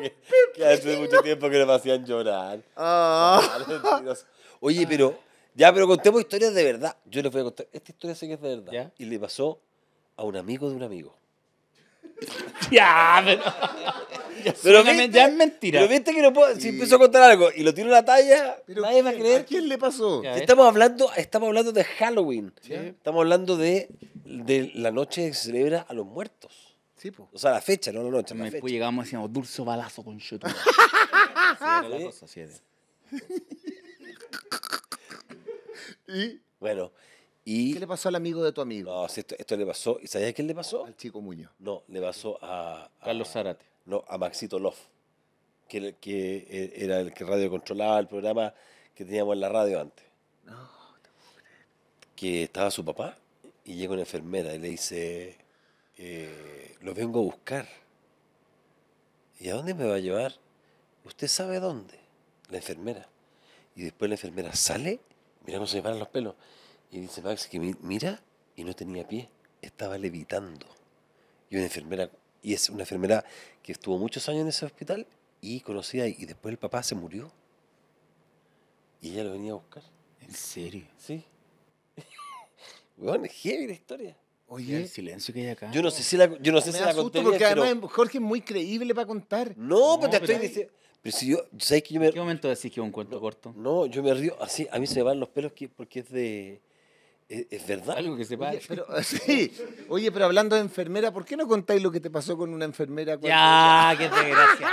que, *laughs* hace mucho tiempo que no me hacían llorar. Ah. *laughs* Oye, ah. pero ya, pero contemos historias de verdad. Yo les voy a contar. Esta historia sí que es de verdad. Y le pasó a un amigo de un amigo. *laughs* ya, pero. Ya, es mentira. Pero viste que no puedo. Si empiezo a contar algo y lo tiro a la talla, pero nadie va a creer. ¿A quién le pasó? ¿eh? estamos, hablando, estamos hablando de Halloween. Estamos hablando de, de la noche que se celebra a los muertos. Sí, o sea, la fecha, no la noche. La después llegamos y decíamos, dulce balazo con shoot. *laughs* sí, la cosa, ¿Y? Bueno, ¿Qué le pasó al amigo de tu amigo? No, esto, esto le pasó. ¿Y sabías qué le pasó? Al chico Muñoz. No, le pasó a. Carlos Zárate. No, a Maxito Loff, que, que eh, era el que radio controlaba el programa que teníamos en la radio antes. No, Que estaba su papá y llega una enfermera y le dice: eh, Lo vengo a buscar. ¿Y a dónde me va a llevar? ¿Usted sabe dónde? La enfermera. Y después la enfermera sale, miramos se paran los pelos y dice Max que mira y no tenía pie, estaba levitando. Y una enfermera, y es una enfermera que estuvo muchos años en ese hospital y conocía y después el papá se murió. Y ella lo venía a buscar. ¿En serio? Sí. *laughs* Weón, es heavy la historia. Oye, el silencio que hay acá. Yo no sé si la, yo no sé si la conté porque además Jorge es muy creíble para contar. No, no pues te estoy diciendo. Pero si yo, que yo ¿Qué momento decís que es un cuento corto? No, yo me río así, a mí se me van los pelos porque es de es, es verdad. Algo que se Oye, pero, *laughs* sí. Oye, pero hablando de enfermera, ¿por qué no contáis lo que te pasó con una enfermera? Cuando... qué desgracia.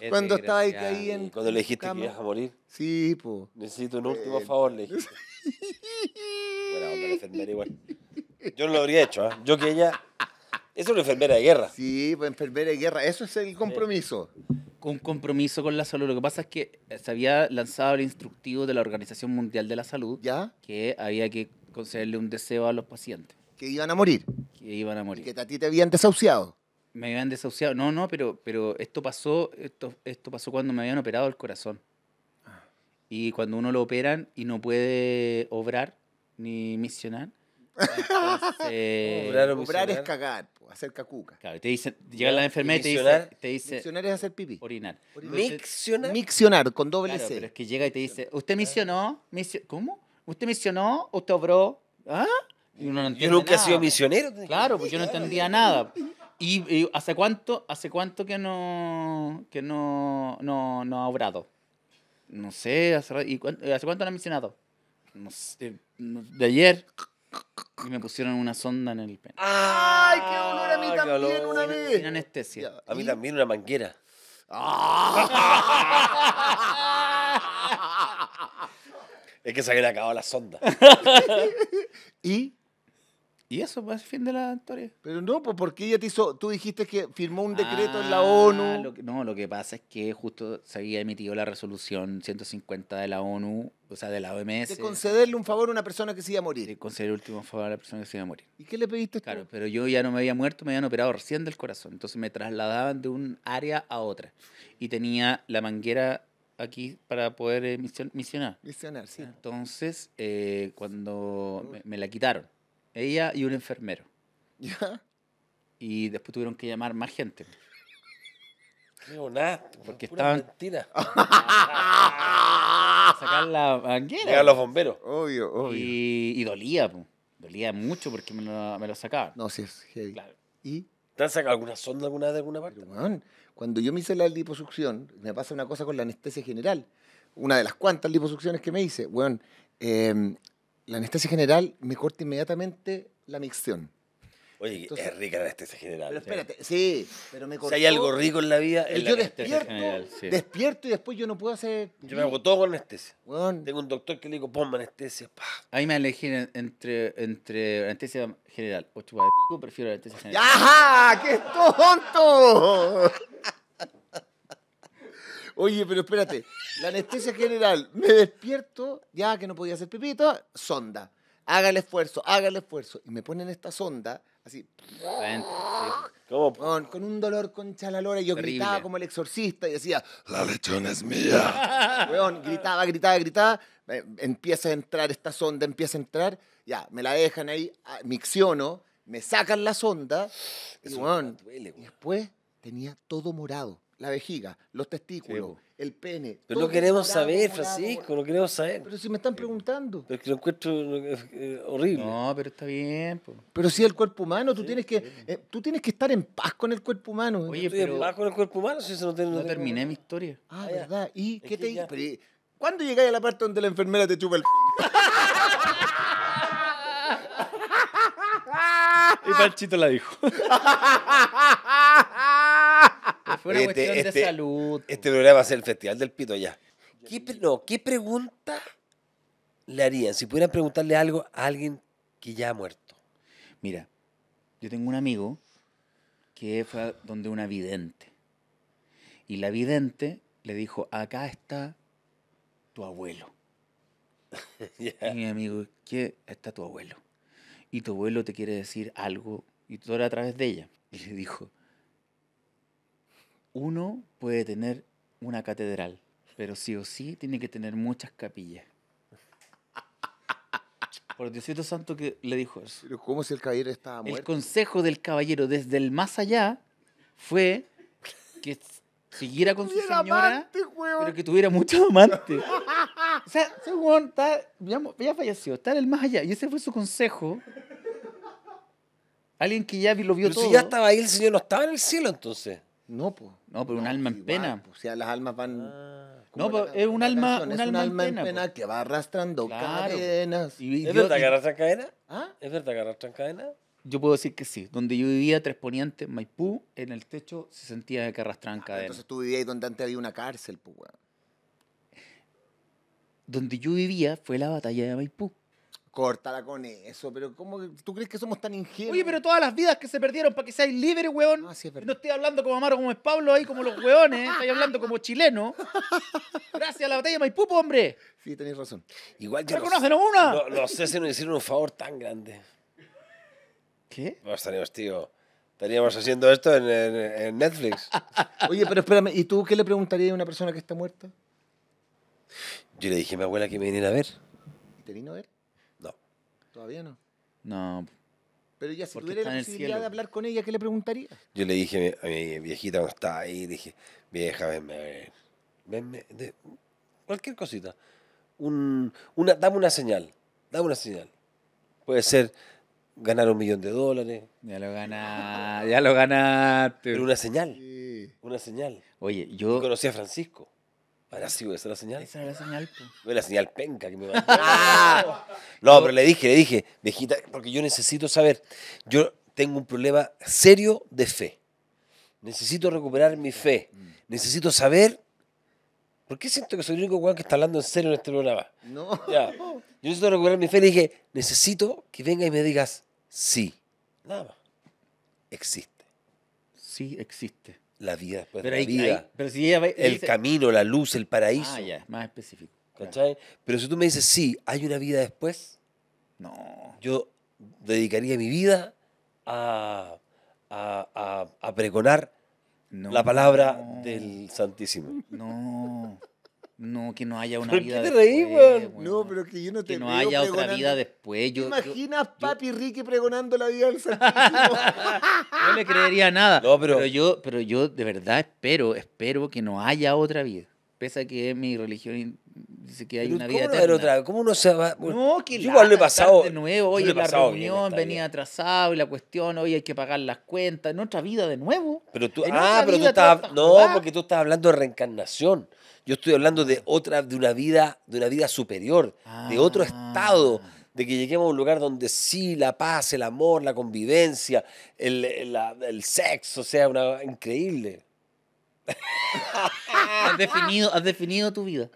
*laughs* cuando estaba ahí, en. Cuando le dijiste que ibas a morir. Sí, po. Necesito un último favor, le dijiste. *laughs* la igual. Yo no lo habría hecho, ¿eh? Yo que ella eso es una enfermera de guerra. Sí, pues, enfermera de guerra. Eso es el compromiso. Un compromiso con la salud. Lo que pasa es que se había lanzado el instructivo de la Organización Mundial de la Salud que había que concederle un deseo a los pacientes. Que iban a morir. Que iban a morir. que a ti te habían desahuciado. Me habían desahuciado. No, no, pero, pero esto pasó, esto, esto pasó cuando me habían operado el corazón. Ah. Y cuando uno lo operan y no puede obrar ni misionar. *laughs* obrar es cagar hacer cacuca. Claro, te dicen, llega la enfermera y te dice, te es hacer pipí. Orinar. Miccionar. con doble claro, C. Pero es que llega y te dice, ¿usted misionó? ¿Cómo? ¿Usted misionó? ¿Usted obró? ¿Ah? Y uno no yo nunca he sido misionero. Claro, pues yo no entendía nada. ¿Y, hace cuánto hace cuánto que no que no, no, no ha obrado? No sé, hace, ¿y cuánto, ¿hace cuánto no ha misionado? No sé, de ayer. Y me pusieron una sonda en el pene. Ah, ¡Ay, qué dolor! A mí también una vez. Sin anestesia. A mí también una manguera. *laughs* Es que se había acabado la sonda. ¿Y? Y eso fue pues, es el fin de la historia. Pero no, pues porque ella te hizo, tú dijiste que firmó un decreto en la ah, ONU. no, lo que pasa es que justo se había emitido la resolución 150 de la ONU, o sea, de la OMS. De concederle un favor a una persona que se iba a morir. De conceder el último favor a la persona que se iba a morir. ¿Y qué le pediste Claro, pero yo ya no me había muerto, me habían operado recién del corazón. Entonces me trasladaban de un área a otra. Y tenía la manguera aquí para poder eh, misionar. Misionar, sí. Entonces, eh, cuando me la quitaron ella y un enfermero. ¿Ya? Y después tuvieron que llamar más gente. nada? porque pura estaban. Mentira. *laughs* sacar la manguera. Llegaron los bomberos. Obvio, obvio. Y, dolía, po. dolía mucho porque me lo, me sacaban. No, sí, es Claro. ¿Y? ¿Te han sacado alguna sonda alguna de alguna parte? cuando yo me hice la liposucción, me pasa una cosa con la anestesia general. Una de las cuantas liposucciones que me hice, bueno la anestesia general me corta inmediatamente la micción. Oye, es rica la anestesia general. Pero espérate, sí, pero me corta. Si hay algo rico en la vida, es la yo general, despierto y después yo no puedo hacer. Yo me hago todo con anestesia. Tengo un doctor que le digo, pum anestesia. Pa. A mí me elegí entre, entre anestesia general o chupa de prefiero la anestesia general. ¡Ajá! ¡Qué tonto! Oye, pero espérate, la anestesia general, me despierto, ya que no podía hacer pipito. sonda. Haga el esfuerzo, haga el esfuerzo. Y me ponen esta sonda, así. ¿Cómo? Con, un dolor con chalalora. Y yo gritaba como el exorcista y decía, la lechona es mía. *laughs* Weón, gritaba, gritaba, gritaba. Eh, empieza a entrar esta sonda, empieza a entrar. Ya, me la dejan ahí, ah, micciono, me sacan la sonda. y después tenía todo morado la vejiga, los testículos, el pene. Pero lo queremos saber, Francisco, lo queremos saber. Pero si me están preguntando. Pero es que lo encuentro eh, horrible. No, pero está bien. Pero si el cuerpo humano, tú, tienes que, eh, tú tienes que estar en paz con el cuerpo humano. Oye, en paz con el cuerpo humano si eso no, tiene, no, terminé mi historia. Ah, ah ¿verdad? ¿Y qué te ya. ¿Cuándo llegáis a la parte donde la enfermera te chupa el p *laughs* Y Panchito la dijo. *laughs* Fue una este, cuestión de este, salud. Este programa va a ser el Festival del Pito ya. ¿Qué, pregunta le harían? Si pudieran preguntarle algo a alguien que ya ha muerto. Mira, yo tengo un amigo que fue donde una vidente. Y la vidente le dijo, acá está tu abuelo. *laughs* Y mi amigo, ¿qué? Está tu abuelo. Y tu abuelo te quiere decir algo. Y todo era a través de ella. Y le dijo, uno puede tener una catedral, pero sí o sí tiene que tener muchas capillas. Por Diosito Santo que le dijo eso. Pero ¿cómo si el caballero estaba muerto? El consejo del caballero desde el más allá fue que siguiera con su señora, pero que tuviera muchos amantes. o sea, ese ya, falleció, está en el más allá. Y ese fue su consejo. Alguien que ya lo vio pero todo. Si ya estaba ahí, el señor no estaba en el cielo entonces. No, pues. No, pero un pues pues, alma en pena. o sea, las almas van. no, pero es un alma, un, un alma en pena, que va arrastrando cadenas. ¿Es verdad que arrastran cadenas? ¿Ah? ¿Es verdad que arrastran cadenas? Yo puedo decir que sí. Donde yo vivía, Tres Ponientes, Maipú, en el techo se sentía que arrastraban ah, cadenas. Entonces tú vivías ahí donde antes había una cárcel, pues, Donde yo vivía fue la batalla de Maipú córtala con eso. Pero ¿cómo tú crees que somos tan ingenuos? Oye, pero todas las vidas que se perdieron para que seáis libres, weón. no estoy hablando como Amaro, como es Pablo ahí, como los weones. ¿eh? Estoy hablando como chileno. *laughs* Gracias a la batalla de Maipupo, hombre. Sí, tenéis razón. Igual que los, una! los César nos hicieron un favor tan grande. ¿Qué? No estaríamos, tío. Estaríamos haciendo esto en, en Netflix. *laughs* Oye, pero espérame, ¿y tú qué le preguntarías a una persona que está muerta? Yo le dije a mi abuela que me viniera a ver. ¿Te vino a ver? Todavía no. No. Pero ya si tuviera la posibilidad de hablar con ella, ¿qué le preguntaría? Yo le dije a mi viejita cuando está ahí, dije, vieja, venme, venme, de cualquier cosita. una, dame una señal, dame una señal. Puede ser ganar un millón de dólares. Ya lo gana ya lo ganaste. Pero una señal, sí. una señal. Oye, yo... yo conocí a Francisco. Ahora sí, esa era la señal. Esa era la señal, pues. La señal penca *laughs* No, pero le dije, le dije, viejita, porque yo necesito saber. Yo tengo un problema serio de fe. Necesito recuperar mi fe. Necesito saber. ¿Por qué siento que soy el único weón que está hablando en serio en este programa? No. Ya. Yo necesito recuperar mi fe. Le dije, necesito que venga y me digas sí. Nada más. Existe. Sí, existe. La vida después pues, pero de la vida. el camino, la luz, el paraíso. Ah, ya, más específico. Pero si tú me dices, sí, hay una vida después, no. Yo dedicaría mi vida a, a, a, pregonar la palabra del Santísimo. No. No, que no haya una vida después, No, pero que yo no te Que no haya otra vida después. Yo, ¿Te imaginas papi Ricky pregonando la vida al Santísimo? *laughs* No le creería nada. No, pero- yo, pero yo de verdad espero, espero que no haya otra vida. Pese a que mi religión dice que hay una vida ¿cómo no otra? ¿Cómo no se va? No, que Yo igual pasado. De nuevo, oye, la reunión venía atrasada atrasado y la cuestión, hoy hay que pagar las cuentas. En otra vida de nuevo. Pero tú, ah, pero tú No, porque tú estás hablando de reencarnación. Yo estoy hablando de otra, de una vida, de una vida superior, de otro ah. estado, de que lleguemos a un lugar donde sí, la paz, el amor, la convivencia, el, sexo, sea, una, increíble. *laughs* has, definido, has definido tu vida.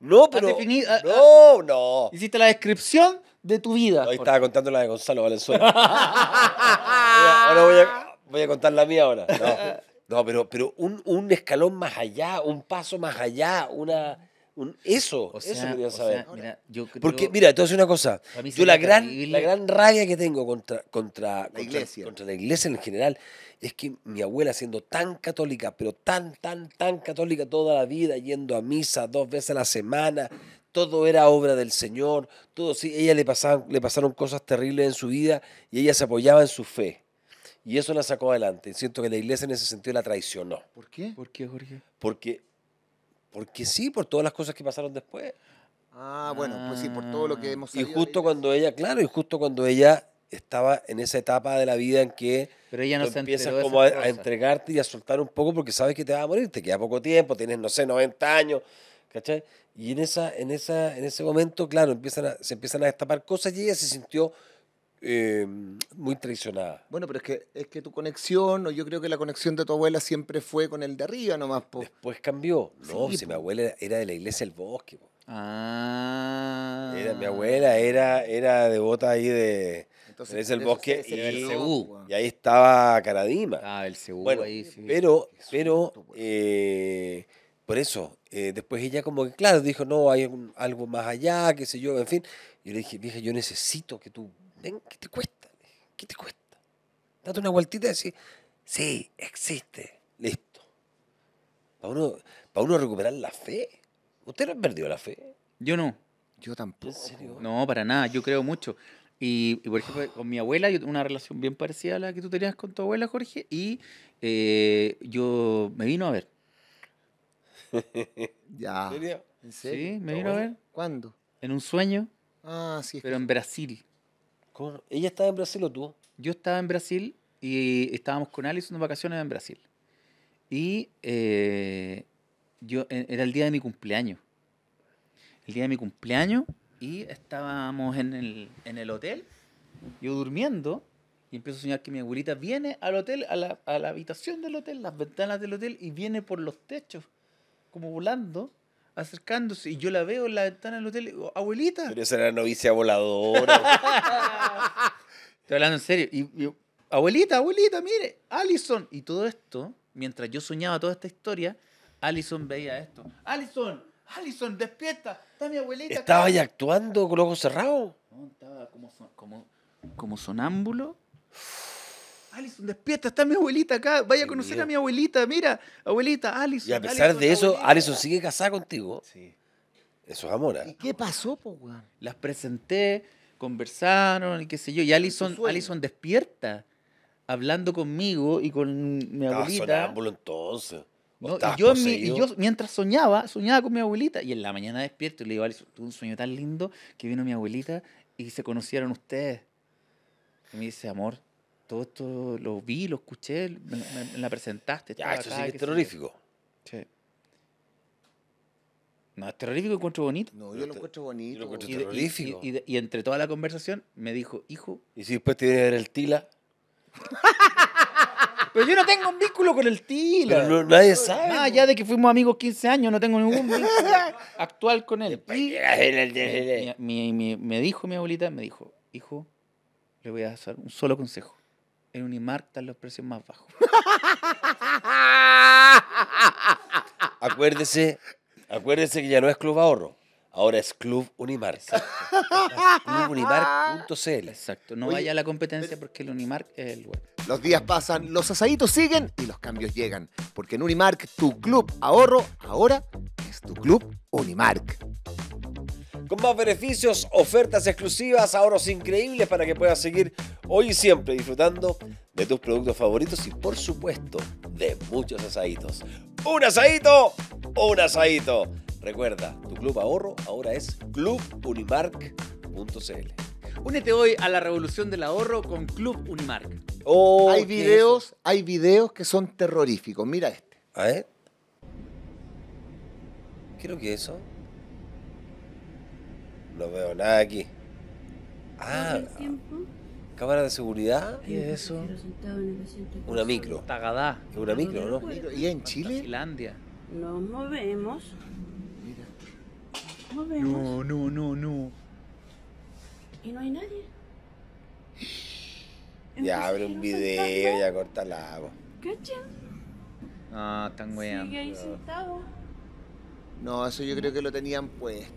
No, pero. Definido, ah, no, ah, no. Hiciste la descripción de tu vida. Hoy estaba contando la de Gonzalo Valenzuela. *laughs* ahora voy a, voy a, contar la mía ahora. *laughs* No, pero, un, escalón más allá, un paso más allá, una... eso, o saber. mira, yo creo, Porque, mira, entonces una cosa. Yo la gran, la gran rabia que tengo contra, contra, la iglesia. la iglesia en general es que mi abuela, siendo tan católica, pero tan, tan, tan católica toda la vida, yendo a misa dos veces a la semana, todo era obra del Señor, todo sí, ella le le pasaron cosas terribles en su vida y ella se apoyaba en su fe. Y eso la sacó adelante. Siento que la iglesia en ese sentido la traicionó. ¿Por qué? ¿Por qué, Jorge? Porque, porque sí, por todas las cosas que pasaron después. Ah, bueno, pues sí, por todo lo que hemos sabido. Y justo cuando ella, claro, y justo cuando ella estaba en esa etapa de la vida en que Pero ella no empiezas como a, entregarte y a soltar un poco porque sabes que te vas a morir, te queda poco tiempo, tienes, no sé, 90 años, ¿cachai? Y en, esa, en, esa, en ese momento, claro, empiezan se empiezan a destapar cosas y ella se sintió eh, muy traicionada. Bueno, pero es que, es que tu conexión, o yo creo que la conexión de tu abuela siempre fue con el de arriba nomás. Después cambió. No, pues, si mi abuela era de la iglesia del bosque. Ah. mi abuela era, era devota ahí de... Entonces, es el bosque y, ahí estaba Caradima. Ah, el CU bueno, ahí, sí. Pero, pero eh, por eso, eh, después ella como que, claro, dijo, no, hay algo más allá, qué sé yo, en fin. Yo le dije, dije, yo necesito que tú Ven, ¿qué te cuesta? ¿Qué te cuesta? Date una vueltita y decís, sí, existe, listo. Para uno, recuperar la fe. ¿Usted no ha perdido la fe? Yo no. Yo tampoco. ¿En serio? No, para nada, yo creo mucho. Y, por ejemplo, con mi abuela, yo una relación bien parecida a la que tú tenías con tu abuela, Jorge, y eh, yo me vino a ver. *laughs* ya. ¿En serio? Sí, me vino a ver. ¿Cuándo? En un sueño. Ah, sí. Pero en Brasil. ¿Ella estaba en Brasil o tú? Yo estaba en Brasil y estábamos con Alice en vacaciones en Brasil. Y eh, yo, e, era el día de mi cumpleaños. El día de mi cumpleaños y estábamos en el, hotel, yo durmiendo, y empiezo a soñar que mi abuelita viene al hotel, a la, a la habitación del hotel, las ventanas del hotel, y viene por los techos, como volando, acercándose y yo la veo en la ventana del hotel y digo, abuelita. Pero esa era la novicia voladora. *laughs* Estoy hablando en serio. Y, abuelita, abuelita, mire, Allison. Y todo esto, mientras yo soñaba toda esta historia, Allison veía esto. Allison, Allison, despierta, está mi abuelita. ¿Estaba ya actuando con los ojos cerrados? estaba como, como, como sonámbulo. Alison, despierta, está mi abuelita acá, vaya a conocer a mi abuelita, mira, abuelita, Alison. Y a pesar de eso, abuelita. Alison sigue casada contigo. Sí. Eso es amor. ¿eh? ¿Y qué pasó, po, weón? Las presenté, conversaron, y qué sé yo, y Alison, Alison despierta hablando conmigo y con mi abuelita. entonces. y, yo y, yo mientras soñaba, soñaba con mi abuelita. Y en la mañana despierto y le digo, Alison, tuve un sueño tan lindo que vino mi abuelita y se conocieron ustedes. Y me dice, amor, todo esto lo vi, lo escuché, me, la presentaste. Ya, eso sí que es terrorífico. Sí. No, es terrorífico, encuentro bonito. No, yo lo, encuentro bonito. lo encuentro y, Y, entre toda la conversación me dijo, hijo. ¿Y si después te ver el Tila? *laughs* Pero yo no tengo un vínculo con el Tila. Pero nadie sabe. Más allá de que fuimos amigos 15 años, no tengo ningún vínculo *laughs* actual con él. me dijo mi abuelita, me dijo, hijo, le voy a dar un solo consejo en Unimark están los precios más bajos. *laughs* Acuérdese, acuérdese que ya no es Club Ahorro. Ahora es Club Unimark. Clubunimark.cl. Exacto. No vaya a la competencia porque el Unimark es el web. Los días pasan, los asaditos siguen y los cambios llegan. Porque en Unimark, tu club ahorro ahora es tu club Unimark con más beneficios, ofertas exclusivas, ahorros increíbles para que puedas seguir hoy y siempre disfrutando de tus productos favoritos y por supuesto de muchos asaditos. ¡Un asadito! ¡Un asadito! Recuerda, tu club ahorro ahora es clubunimark.cl. Únete hoy a la revolución del ahorro con Club Unimark. hay videos, hay videos que son terroríficos. Mira este. A ver. Creo que eso. No veo nada aquí. Ah, cámara de seguridad. y eso? Una micro. Tagadá. una micro, ¿no? ¿Y en Chile? Finlandia. Nos movemos. No, no, no, no. Y no hay nadie. Ya abre un video, ya corta la agua. ¿Cacha? Ah, están weando. No, eso yo creo que lo tenían puesto.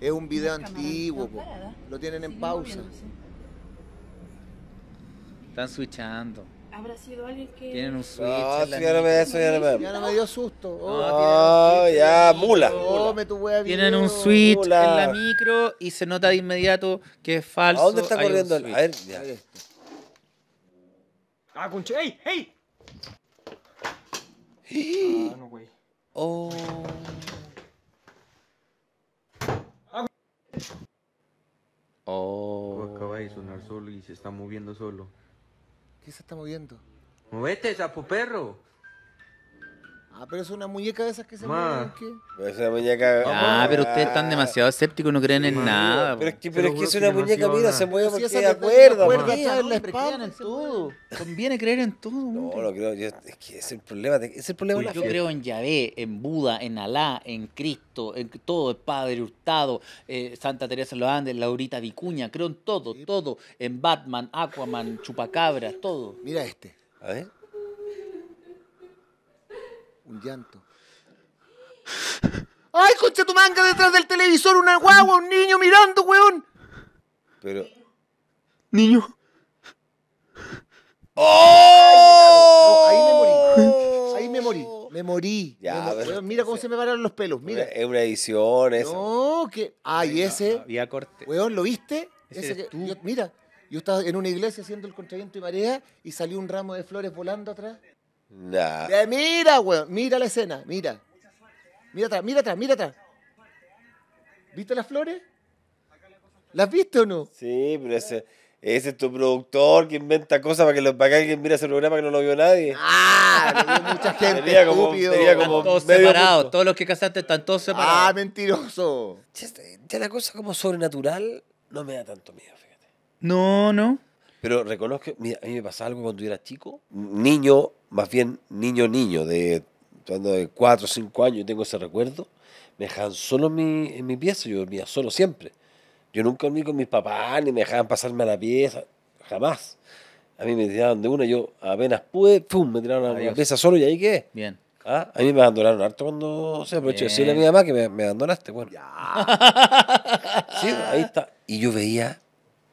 Es un video antiguo, lo tienen en pausa. Están switchando. ¿Habrá sido alguien que.? Tienen un switch. en ya no me, dio susto. Oh, ya, mula. Tienen un switch en la micro y se nota de inmediato que es falso. ¿A dónde está corriendo el.? A ver, ya. Ah, conche. ¡Ey, ey! *gasps* Ah, no, güey. Oh. Oh. Acaba de sonar solo y se está moviendo solo. ¿Qué se está moviendo? ¡Muévete, sapo perro! Ah, pero es una muñeca de esas que se mueve. Es una muñeca. Ah, ah pero ustedes están demasiado escépticos, y no creen en nada. Pero es que, pero, es, que es una muñeca, mira, se mueve porque se acuerda. Crean en todo. Conviene creer en todo. No, no creo. es que es el problema. Es el problema yo creo en Yahvé, en Buda, en Alá, en Cristo, en todo. El Padre Hurtado, eh, Santa Teresa de los Andes, Laurita Vicuña. Creo en todo, todo. En Batman, Aquaman, Chupacabra, todo. Mira este. A ver un llanto. *laughs* ¡Ay, concha tu manga detrás del televisor! ¡Una guagua, un niño mirando, weón! Pero. Niño. ¡Oh! ahí me morí. ¡Oh! Ahí me morí. Me morí. mira cómo se me pararon los pelos. Mira. Es una edición, eso. No, que. Ay, ese. Vía corte. Weón, ¿lo viste? Ese, que, mira, yo estaba en una iglesia haciendo el contraviento y marea y salió un ramo de flores volando atrás. Nah. Eh, mira, weón, mira la escena, mira. Mira atrás, mira atrás, mira atrás. ¿Viste las flores? ¿Las viste o no? Sí, pero ese, ese es tu productor que inventa cosas para que, los para que alguien mira ese programa que no lo vio nadie. ¡Ah! Lo mucha *laughs* gente, como, están todos separados, todos los que casaste están todos ah, separados. ¡Ah, mentiroso! Ya, la cosa como sobrenatural no me da tanto miedo, fíjate. No, no. Pero reconozco, a mí me pasa algo cuando yo era chico, niño, más bien niño niño, de, de 4 o 5 años, tengo ese recuerdo, me dejaban solo en mi, en mi pieza, yo dormía solo siempre. Yo nunca dormí con mis papás, ni me dejaban pasarme a la pieza, jamás. A mí me tiraron de una, yo apenas pude, ¡pum! me tiraron a la pieza solo y ahí qué. Bien. ¿Ah? A mí me abandonaron harto cuando se aprovechó. Decirle a mi mamá que me, me abandonaste, bueno. Ya. *laughs* sí, ahí está. Y yo veía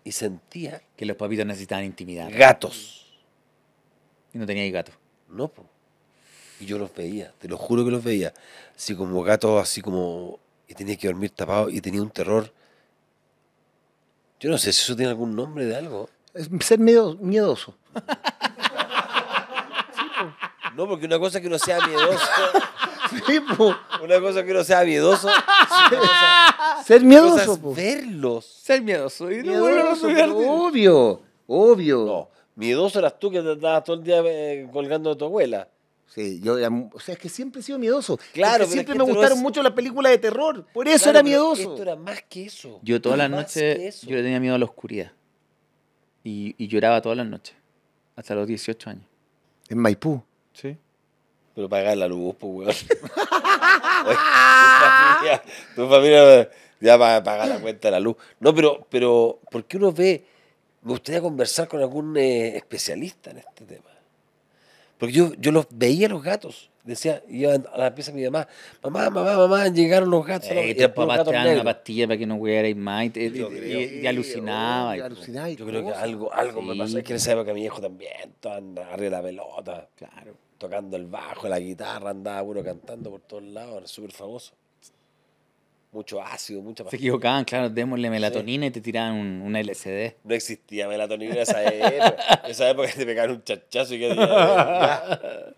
y sentía. Que los papitos necesitaban intimidad. Gatos. Y no tenía gato. No, Y yo los veía, te lo juro que los veía. Así como gato así como. Y tenía que dormir tapado y tenía un terror. Yo no sé si eso tiene algún nombre de algo. ser miedoso. Sí, No, porque una cosa que no sea miedoso. *laughs* Una cosa que no sea miedoso. *laughs* Ser, miedoso. Verlos. Ser miedoso. Obvio, obvio. Miedoso eras tú que te estabas todo el día eh, colgando de tu abuela. Sí, yo o sea, es que siempre he sido miedoso. Claro, es que siempre me gustaron mucho las películas de terror. Por eso era miedoso. Esto era más que eso. Yo todas las noches yo le tenía miedo a la oscuridad. Y, lloraba todas las noches. Hasta los 18 años. ¿En Maipú? Sí. Pero pagar la luz, pues, weón. *laughs* tu, familia, tu ya va pagar la cuenta de la luz. No, pero, pero, qué uno ve me gustaría conversar con algún eh, especialista en este tema. Porque yo, yo los veía los gatos. Decía, iba a la pieza de mi mamá, mamá, mamá, mamá, llegaron los gatos. Eh, y yo estaba te pastilla para que no huearais más y, y, y, alucinaba. yo creo que algo, algo me pasó. Es que en esa época mi hijo también arriba de la pelota. Claro. Tocando el bajo, la guitarra, andaba uno cantando por todos lados, era súper famoso mucho ácido, mucha pastilla. Se equivocaban, claro, démosle melatonina y te tiraban un, una LCD. No existía melatonina en esa época. En esa época te pegaban un chachazo y que...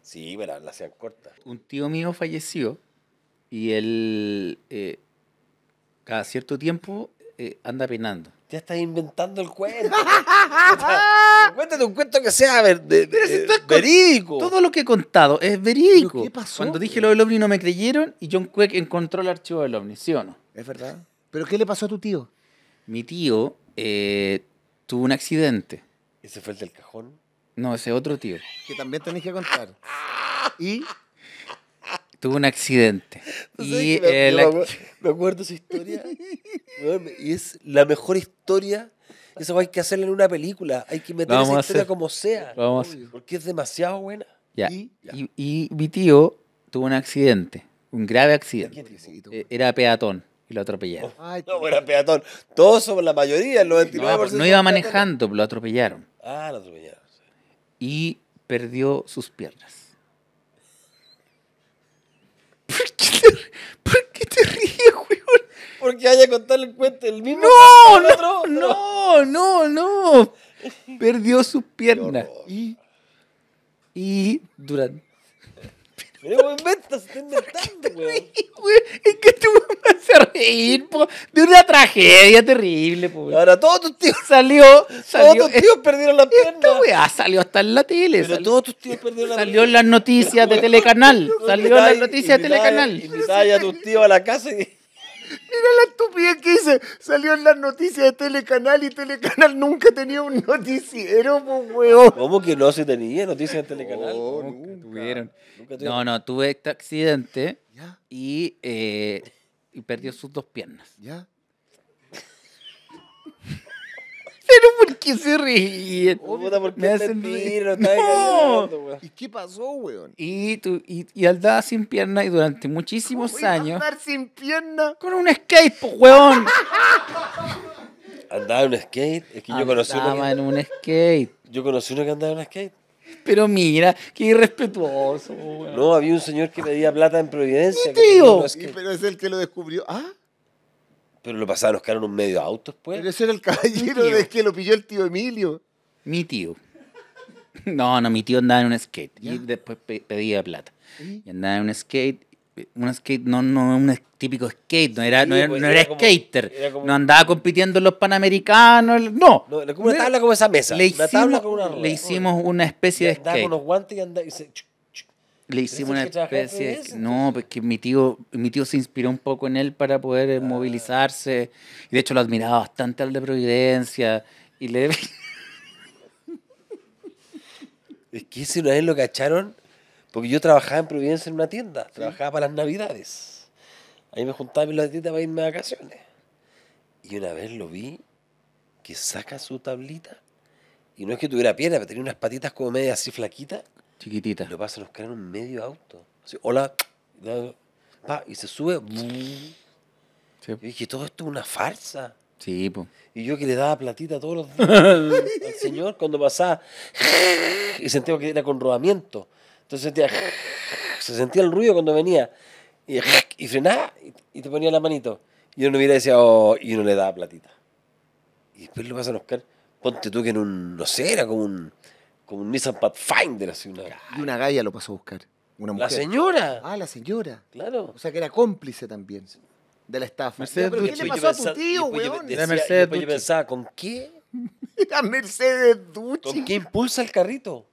Sí, pero la hacían corta. Un tío mío falleció y él eh, cada cierto tiempo eh, anda penando ya estás inventando el cuento. *laughs* *laughs* Cuéntate un cuento que sea ver, verídico. Todo lo que he contado es verídico. ¿Qué pasó? Cuando dije lo del ovni no me creyeron y John Quick encontró el archivo del ovni, ¿sí o no? Es verdad. ¿Pero qué le pasó a tu tío? Mi tío eh, tuvo un accidente. ¿Ese fue el del cajón? No, ese otro tío. Que también tenés que contar. *laughs* ¿Y? tuvo un accidente. y acuerdo esa historia. *laughs* y es la mejor historia. Eso hay que hacerlo en una película. Hay que meter esa historia como sea. porque es demasiado buena. Y, mi tío tuvo un accidente. Un grave accidente. Eh, era peatón y lo atropellaron. *laughs* no, era peatón. Todos somos la mayoría, el 99%. No, iba manejando, lo atropellaron. Ah, lo atropellaron. Y perdió sus piernas. que vaya a el cuento el mismo. No, no, no, no, Perdió sus piernas. Y, y durante. Pero *laughs* Es que tú este me hacer reír po, de una tragedia terrible, po. Ahora todos tus tíos salió, salió todos tus tíos perdieron la pierna. Esta salió hasta en la tele. Pero todos tus tíos perdieron la Salió en las noticias de *laughs* Telecanal. *laughs* Salió en las noticias de Telecanal. y a tus tíos a la casa y Mira la estupidez que hice. Salió en las noticias de Telecanal y Telecanal nunca tenía un noticiero, pues, weón. ¿Cómo que no se tenía noticias de Telecanal? No, nunca, tuvieron. No, no, tuve este accidente y, eh, y perdió sus dos piernas. ¿Ya? Pero ¿por qué se ríen? me hacen reír? No. ¿Y qué pasó, weón? Y, tú y, y andaba sin pierna y durante muchísimos años. andar sin pierna? Con un skate, pues, weón. ¿Andaba en un skate? Es que yo conocí uno. Andaba en un skate. Yo conocí uno que andaba en un skate. Pero mira, qué irrespetuoso. Weón. No, había un señor que pedía plata en Providencia. Que tío. pero es el que lo descubrió. Ah. Pero lo pasaron nos quedaron un medio auto después. Pues. Pero ese era el caballero de que lo pilló el tío Emilio. Mi tío. No, no, mi tío andaba en un skate y después pedía plata. Y andaba en un skate, un skate, no, no, un típico skate, no era, no era, pues, skater, no andaba compitiendo en los panamericanos, no. no una tabla como esa mesa. Le hicimos tabla una, Le hicimos una especie de skate. Andaba con los guantes y andaba. Y se le hicimos una especie de... no porque mi tío mi tío se inspiró un poco en él para poder eh, ah. movilizarse y de hecho lo admiraba bastante al de Providencia y le *laughs* es que si una vez lo cacharon porque yo trabajaba en Providencia en una tienda trabajaba para las navidades ahí me juntaba en la tienda para irme de vacaciones y una vez lo vi que saca su tablita y no es que tuviera pierna pero tenía unas patitas como medio así flaquitas Chiquitita. Lo pasa a buscar en un medio auto. hola. y se sube. Y dije, todo esto es una farsa. Sí, Y yo que le daba platita todos los *laughs* días al señor cuando pasaba. Y sentía que era con rodamiento. Entonces sentía. Se sentía el ruido cuando venía. Y, y frenaba y te ponía la manito. Y uno mira y decía, oh, y uno le daba platita. Y después lo pasan a buscar. Ponte tú que en un. No sé, era como un como un Nissan Pathfinder. Así una... Y una gaya lo pasó a buscar. Una mujer. La señora. Ah, la señora. Claro. O sea que era cómplice también de la estafa. Mercedes ¿Pero ¿Qué le pasó a tu tío, weón? Mercedes Ducci. Yo pensaba, ¿con qué? La *laughs* Mercedes Ducci. ¿Con qué impulsa el carrito?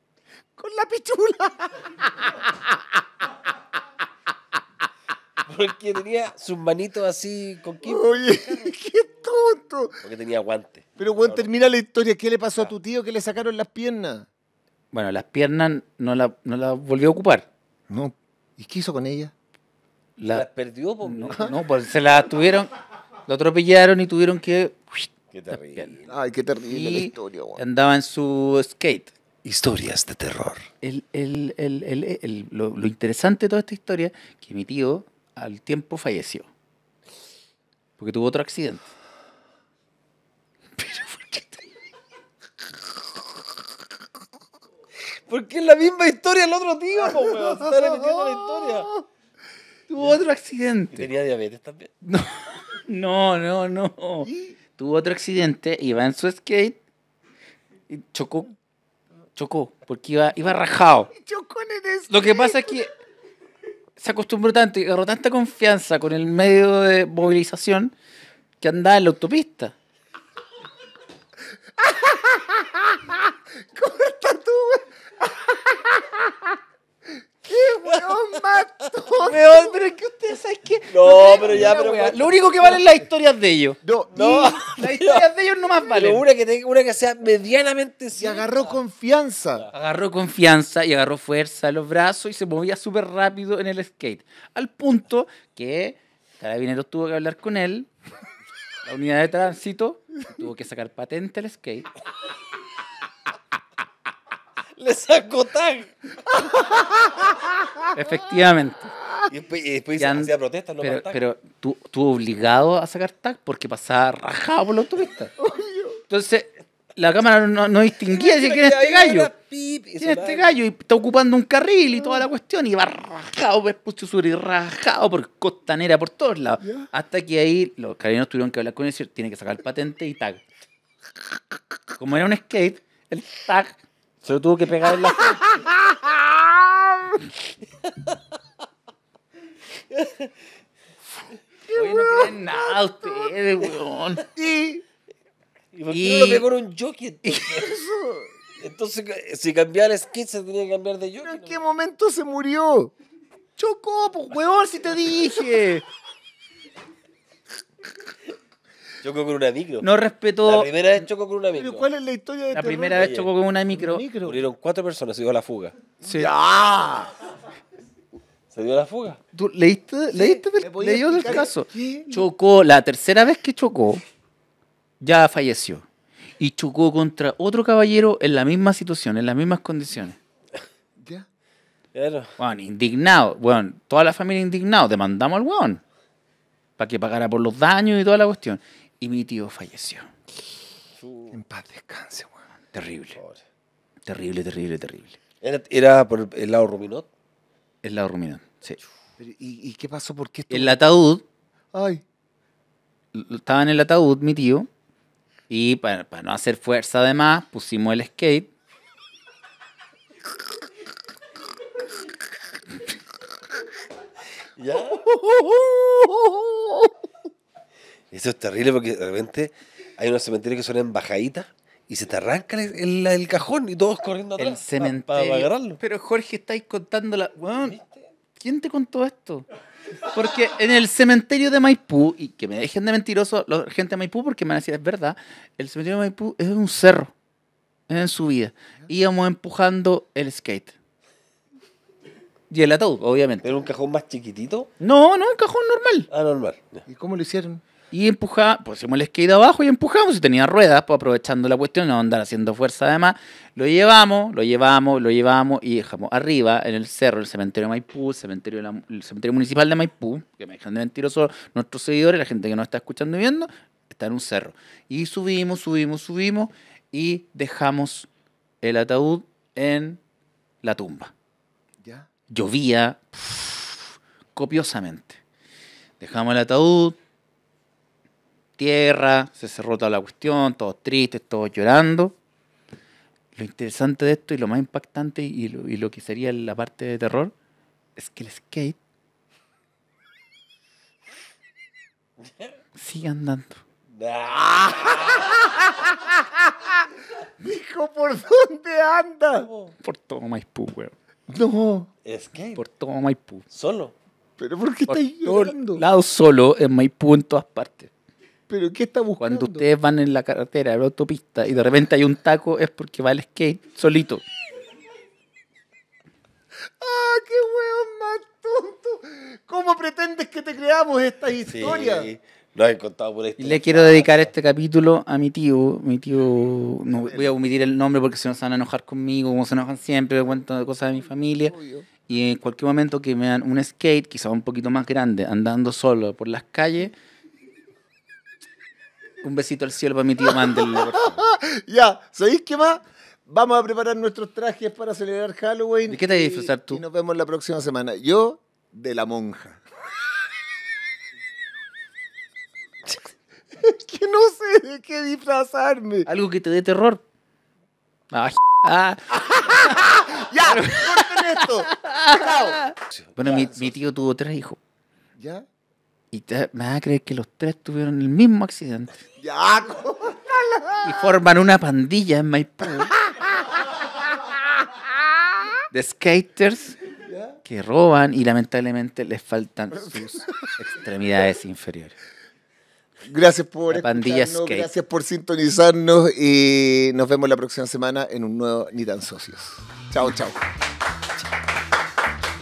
Con la pichula. *laughs* Porque tenía sus manitos así con qué. Oye, *laughs* qué tonto. Porque tenía guantes. Pero, weón, termina la historia. ¿Qué le pasó a tu tío que le sacaron las piernas? Bueno, las piernas no las no la volvió a ocupar. No. ¿Y qué hizo con ella? La, ¿Las perdió? Por... No, no pues, se las tuvieron, lo atropellaron y tuvieron que... Qué terrible. Ay, qué terrible la historia, bueno. andaba en su skate. Historias de terror. lo, interesante de toda esta historia que mi tío al tiempo falleció. Porque tuvo otro accidente. Porque es la misma historia el otro día po, está repitiendo la historia. *laughs* Tuvo otro accidente. ¿Tenía diabetes también? No, *laughs* no, no. no. Tuvo otro accidente, iba en su skate y chocó. Chocó, porque iba, iba rajado. Chocó en el skate. Lo que pasa es que se acostumbró tanto y agarró tanta confianza con el medio de movilización que andaba en la autopista. *laughs* pero es que ustedes saben que. No, pero ya, pero. Lo único que valen las historias de ellos. No, no. Las historias de ellos no más valen. una que, una que sea medianamente. se agarró confianza. Agarró confianza y agarró fuerza a los brazos y se movía súper rápido en el skate. Al punto que Carabineros tuvo que hablar con él. La unidad de tránsito tuvo que sacar patente al skate. Le sacó tag. Efectivamente. Y después, se hacía protesta, Pero, pero tú, obligado a sacar tag porque pasaba rajado por la autopista. *laughs* Entonces, la cámara no, distinguía si quién este gallo. Tiene este gallo? Y está ocupando un carril y toda la cuestión. Y va rajado por Pucho Sur y rajado por Costanera, por todos lados. Hasta que ahí los carabineros tuvieron que hablar con él y tiene que sacar el patente y tag. Como era un skate, el tag se lo tuvo que pegar en la Oye, no creen nada ustedes, weón. Y. ¿Y por qué no lo pegó en un jockey? *laughs* Entonces? Entonces, si cambiara el skit, se tenía que cambiar de jockey. en qué momento se murió? Chocó, pues, weón, si te dije. Chocó con una micro. No respetó. La primera vez chocó con una micro. ¿Cuál es la historia de La este primera vez chocó con una micro. Murieron cuatro personas, se dio la fuga. Sí. Se dio la fuga. ¿Tú leíste, leíste del, caso? Chocó, la tercera vez que chocó, ya falleció. Y chocó contra otro caballero en la misma situación, en las mismas condiciones. ¿Ya? Bueno, indignado. Bueno, toda la familia indignado. Demandamos al weón. Para que pagara por los daños y toda la cuestión y mi tío falleció. En paz descanse, weón. Terrible. Terrible, terrible, terrible. ¿Era, por el lado Ruminot? El lado Ruminot, sí. ¿Y, qué pasó? ¿Por qué? En El ataúd. Ay. Estaba en el ataúd mi tío. Y para, no hacer fuerza, además, pusimos el skate. *laughs* ¿Ya? *laughs* Eso es terrible porque de repente hay unos cementerios que son en bajaditas y se te arrancan el, cajón y todos corriendo atrás. Para, agarrarlo. Pero Jorge, estáis contando la. ¿Quién te contó esto? Porque en el cementerio de Maipú, y que me dejen de mentiroso la gente de Maipú porque me han es verdad, el cementerio de Maipú es un cerro en su vida. Íbamos empujando el skate. Y el ataúd, obviamente. ¿Era un cajón más chiquitito? No, no, un cajón normal. Ah, normal. ¿Y cómo lo hicieron? Y empujaba, pusimos el skate abajo y empujamos. Y tenía ruedas, pues, aprovechando la cuestión, no andar haciendo fuerza además. Lo llevamos, lo llevamos, lo llevamos y dejamos arriba en el cerro, el cementerio de Maipú, el cementerio, cementerio municipal de Maipú, que me dejan de mentiroso nuestros seguidores, la gente que nos está escuchando y viendo, está en un cerro. Y subimos, subimos, subimos y dejamos el ataúd en la tumba. Llovía copiosamente. Dejamos el ataúd, tierra, se cerró toda la cuestión, todos tristes, todos llorando. Lo interesante de esto y lo más impactante y lo, que sería la parte de terror es que el skate sigue andando. Dijo, *laughs* ¿por dónde anda? Por todo Maipú, weón. No. Skate. Por todo Maipú. Solo. ¿Pero por qué estás llorando? lado solo en Maipú en todas partes. ¿Pero qué está buscando? Cuando ustedes van en la carretera, en la autopista, y de repente hay un taco, es porque va el skate solito. ¡Ah, qué hueón más tonto! ¿Cómo pretendes que te creamos estas historias? Sí, lo he contado por esto. Y le quiero dedicar este capítulo a mi tío. Mi tío, no voy a omitir el nombre porque se nos se van a enojar conmigo, como se enojan siempre, cuento cosas de mi familia. Y en cualquier momento que me dan un skate, quizá un poquito más grande, andando solo por las calles, un besito al cielo para mi tío Mandel. *laughs* ya, ¿sabéis qué más? Vamos a preparar nuestros trajes para celebrar Halloween. ¿Y qué te vas a disfrazar tú? Y nos vemos la próxima semana. Yo, de la monja. es *laughs* que no sé de qué disfrazarme. Algo que te dé terror. *laughs* Ah, ya, corten esto. Chao. Bueno, mi tío tuvo tres hijos. ¿Ya? Y me da a creer que los tres tuvieron el mismo accidente. *laughs* y forman una pandilla en Maipú. de skaters que roban y lamentablemente les faltan sus *laughs* extremidades inferiores. Gracias por escucharnos, gracias por sintonizarnos y nos vemos la próxima semana en un nuevo Ni tan socios. Chao, chao.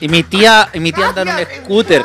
Y mi tía, y mi tía anda en un scooter.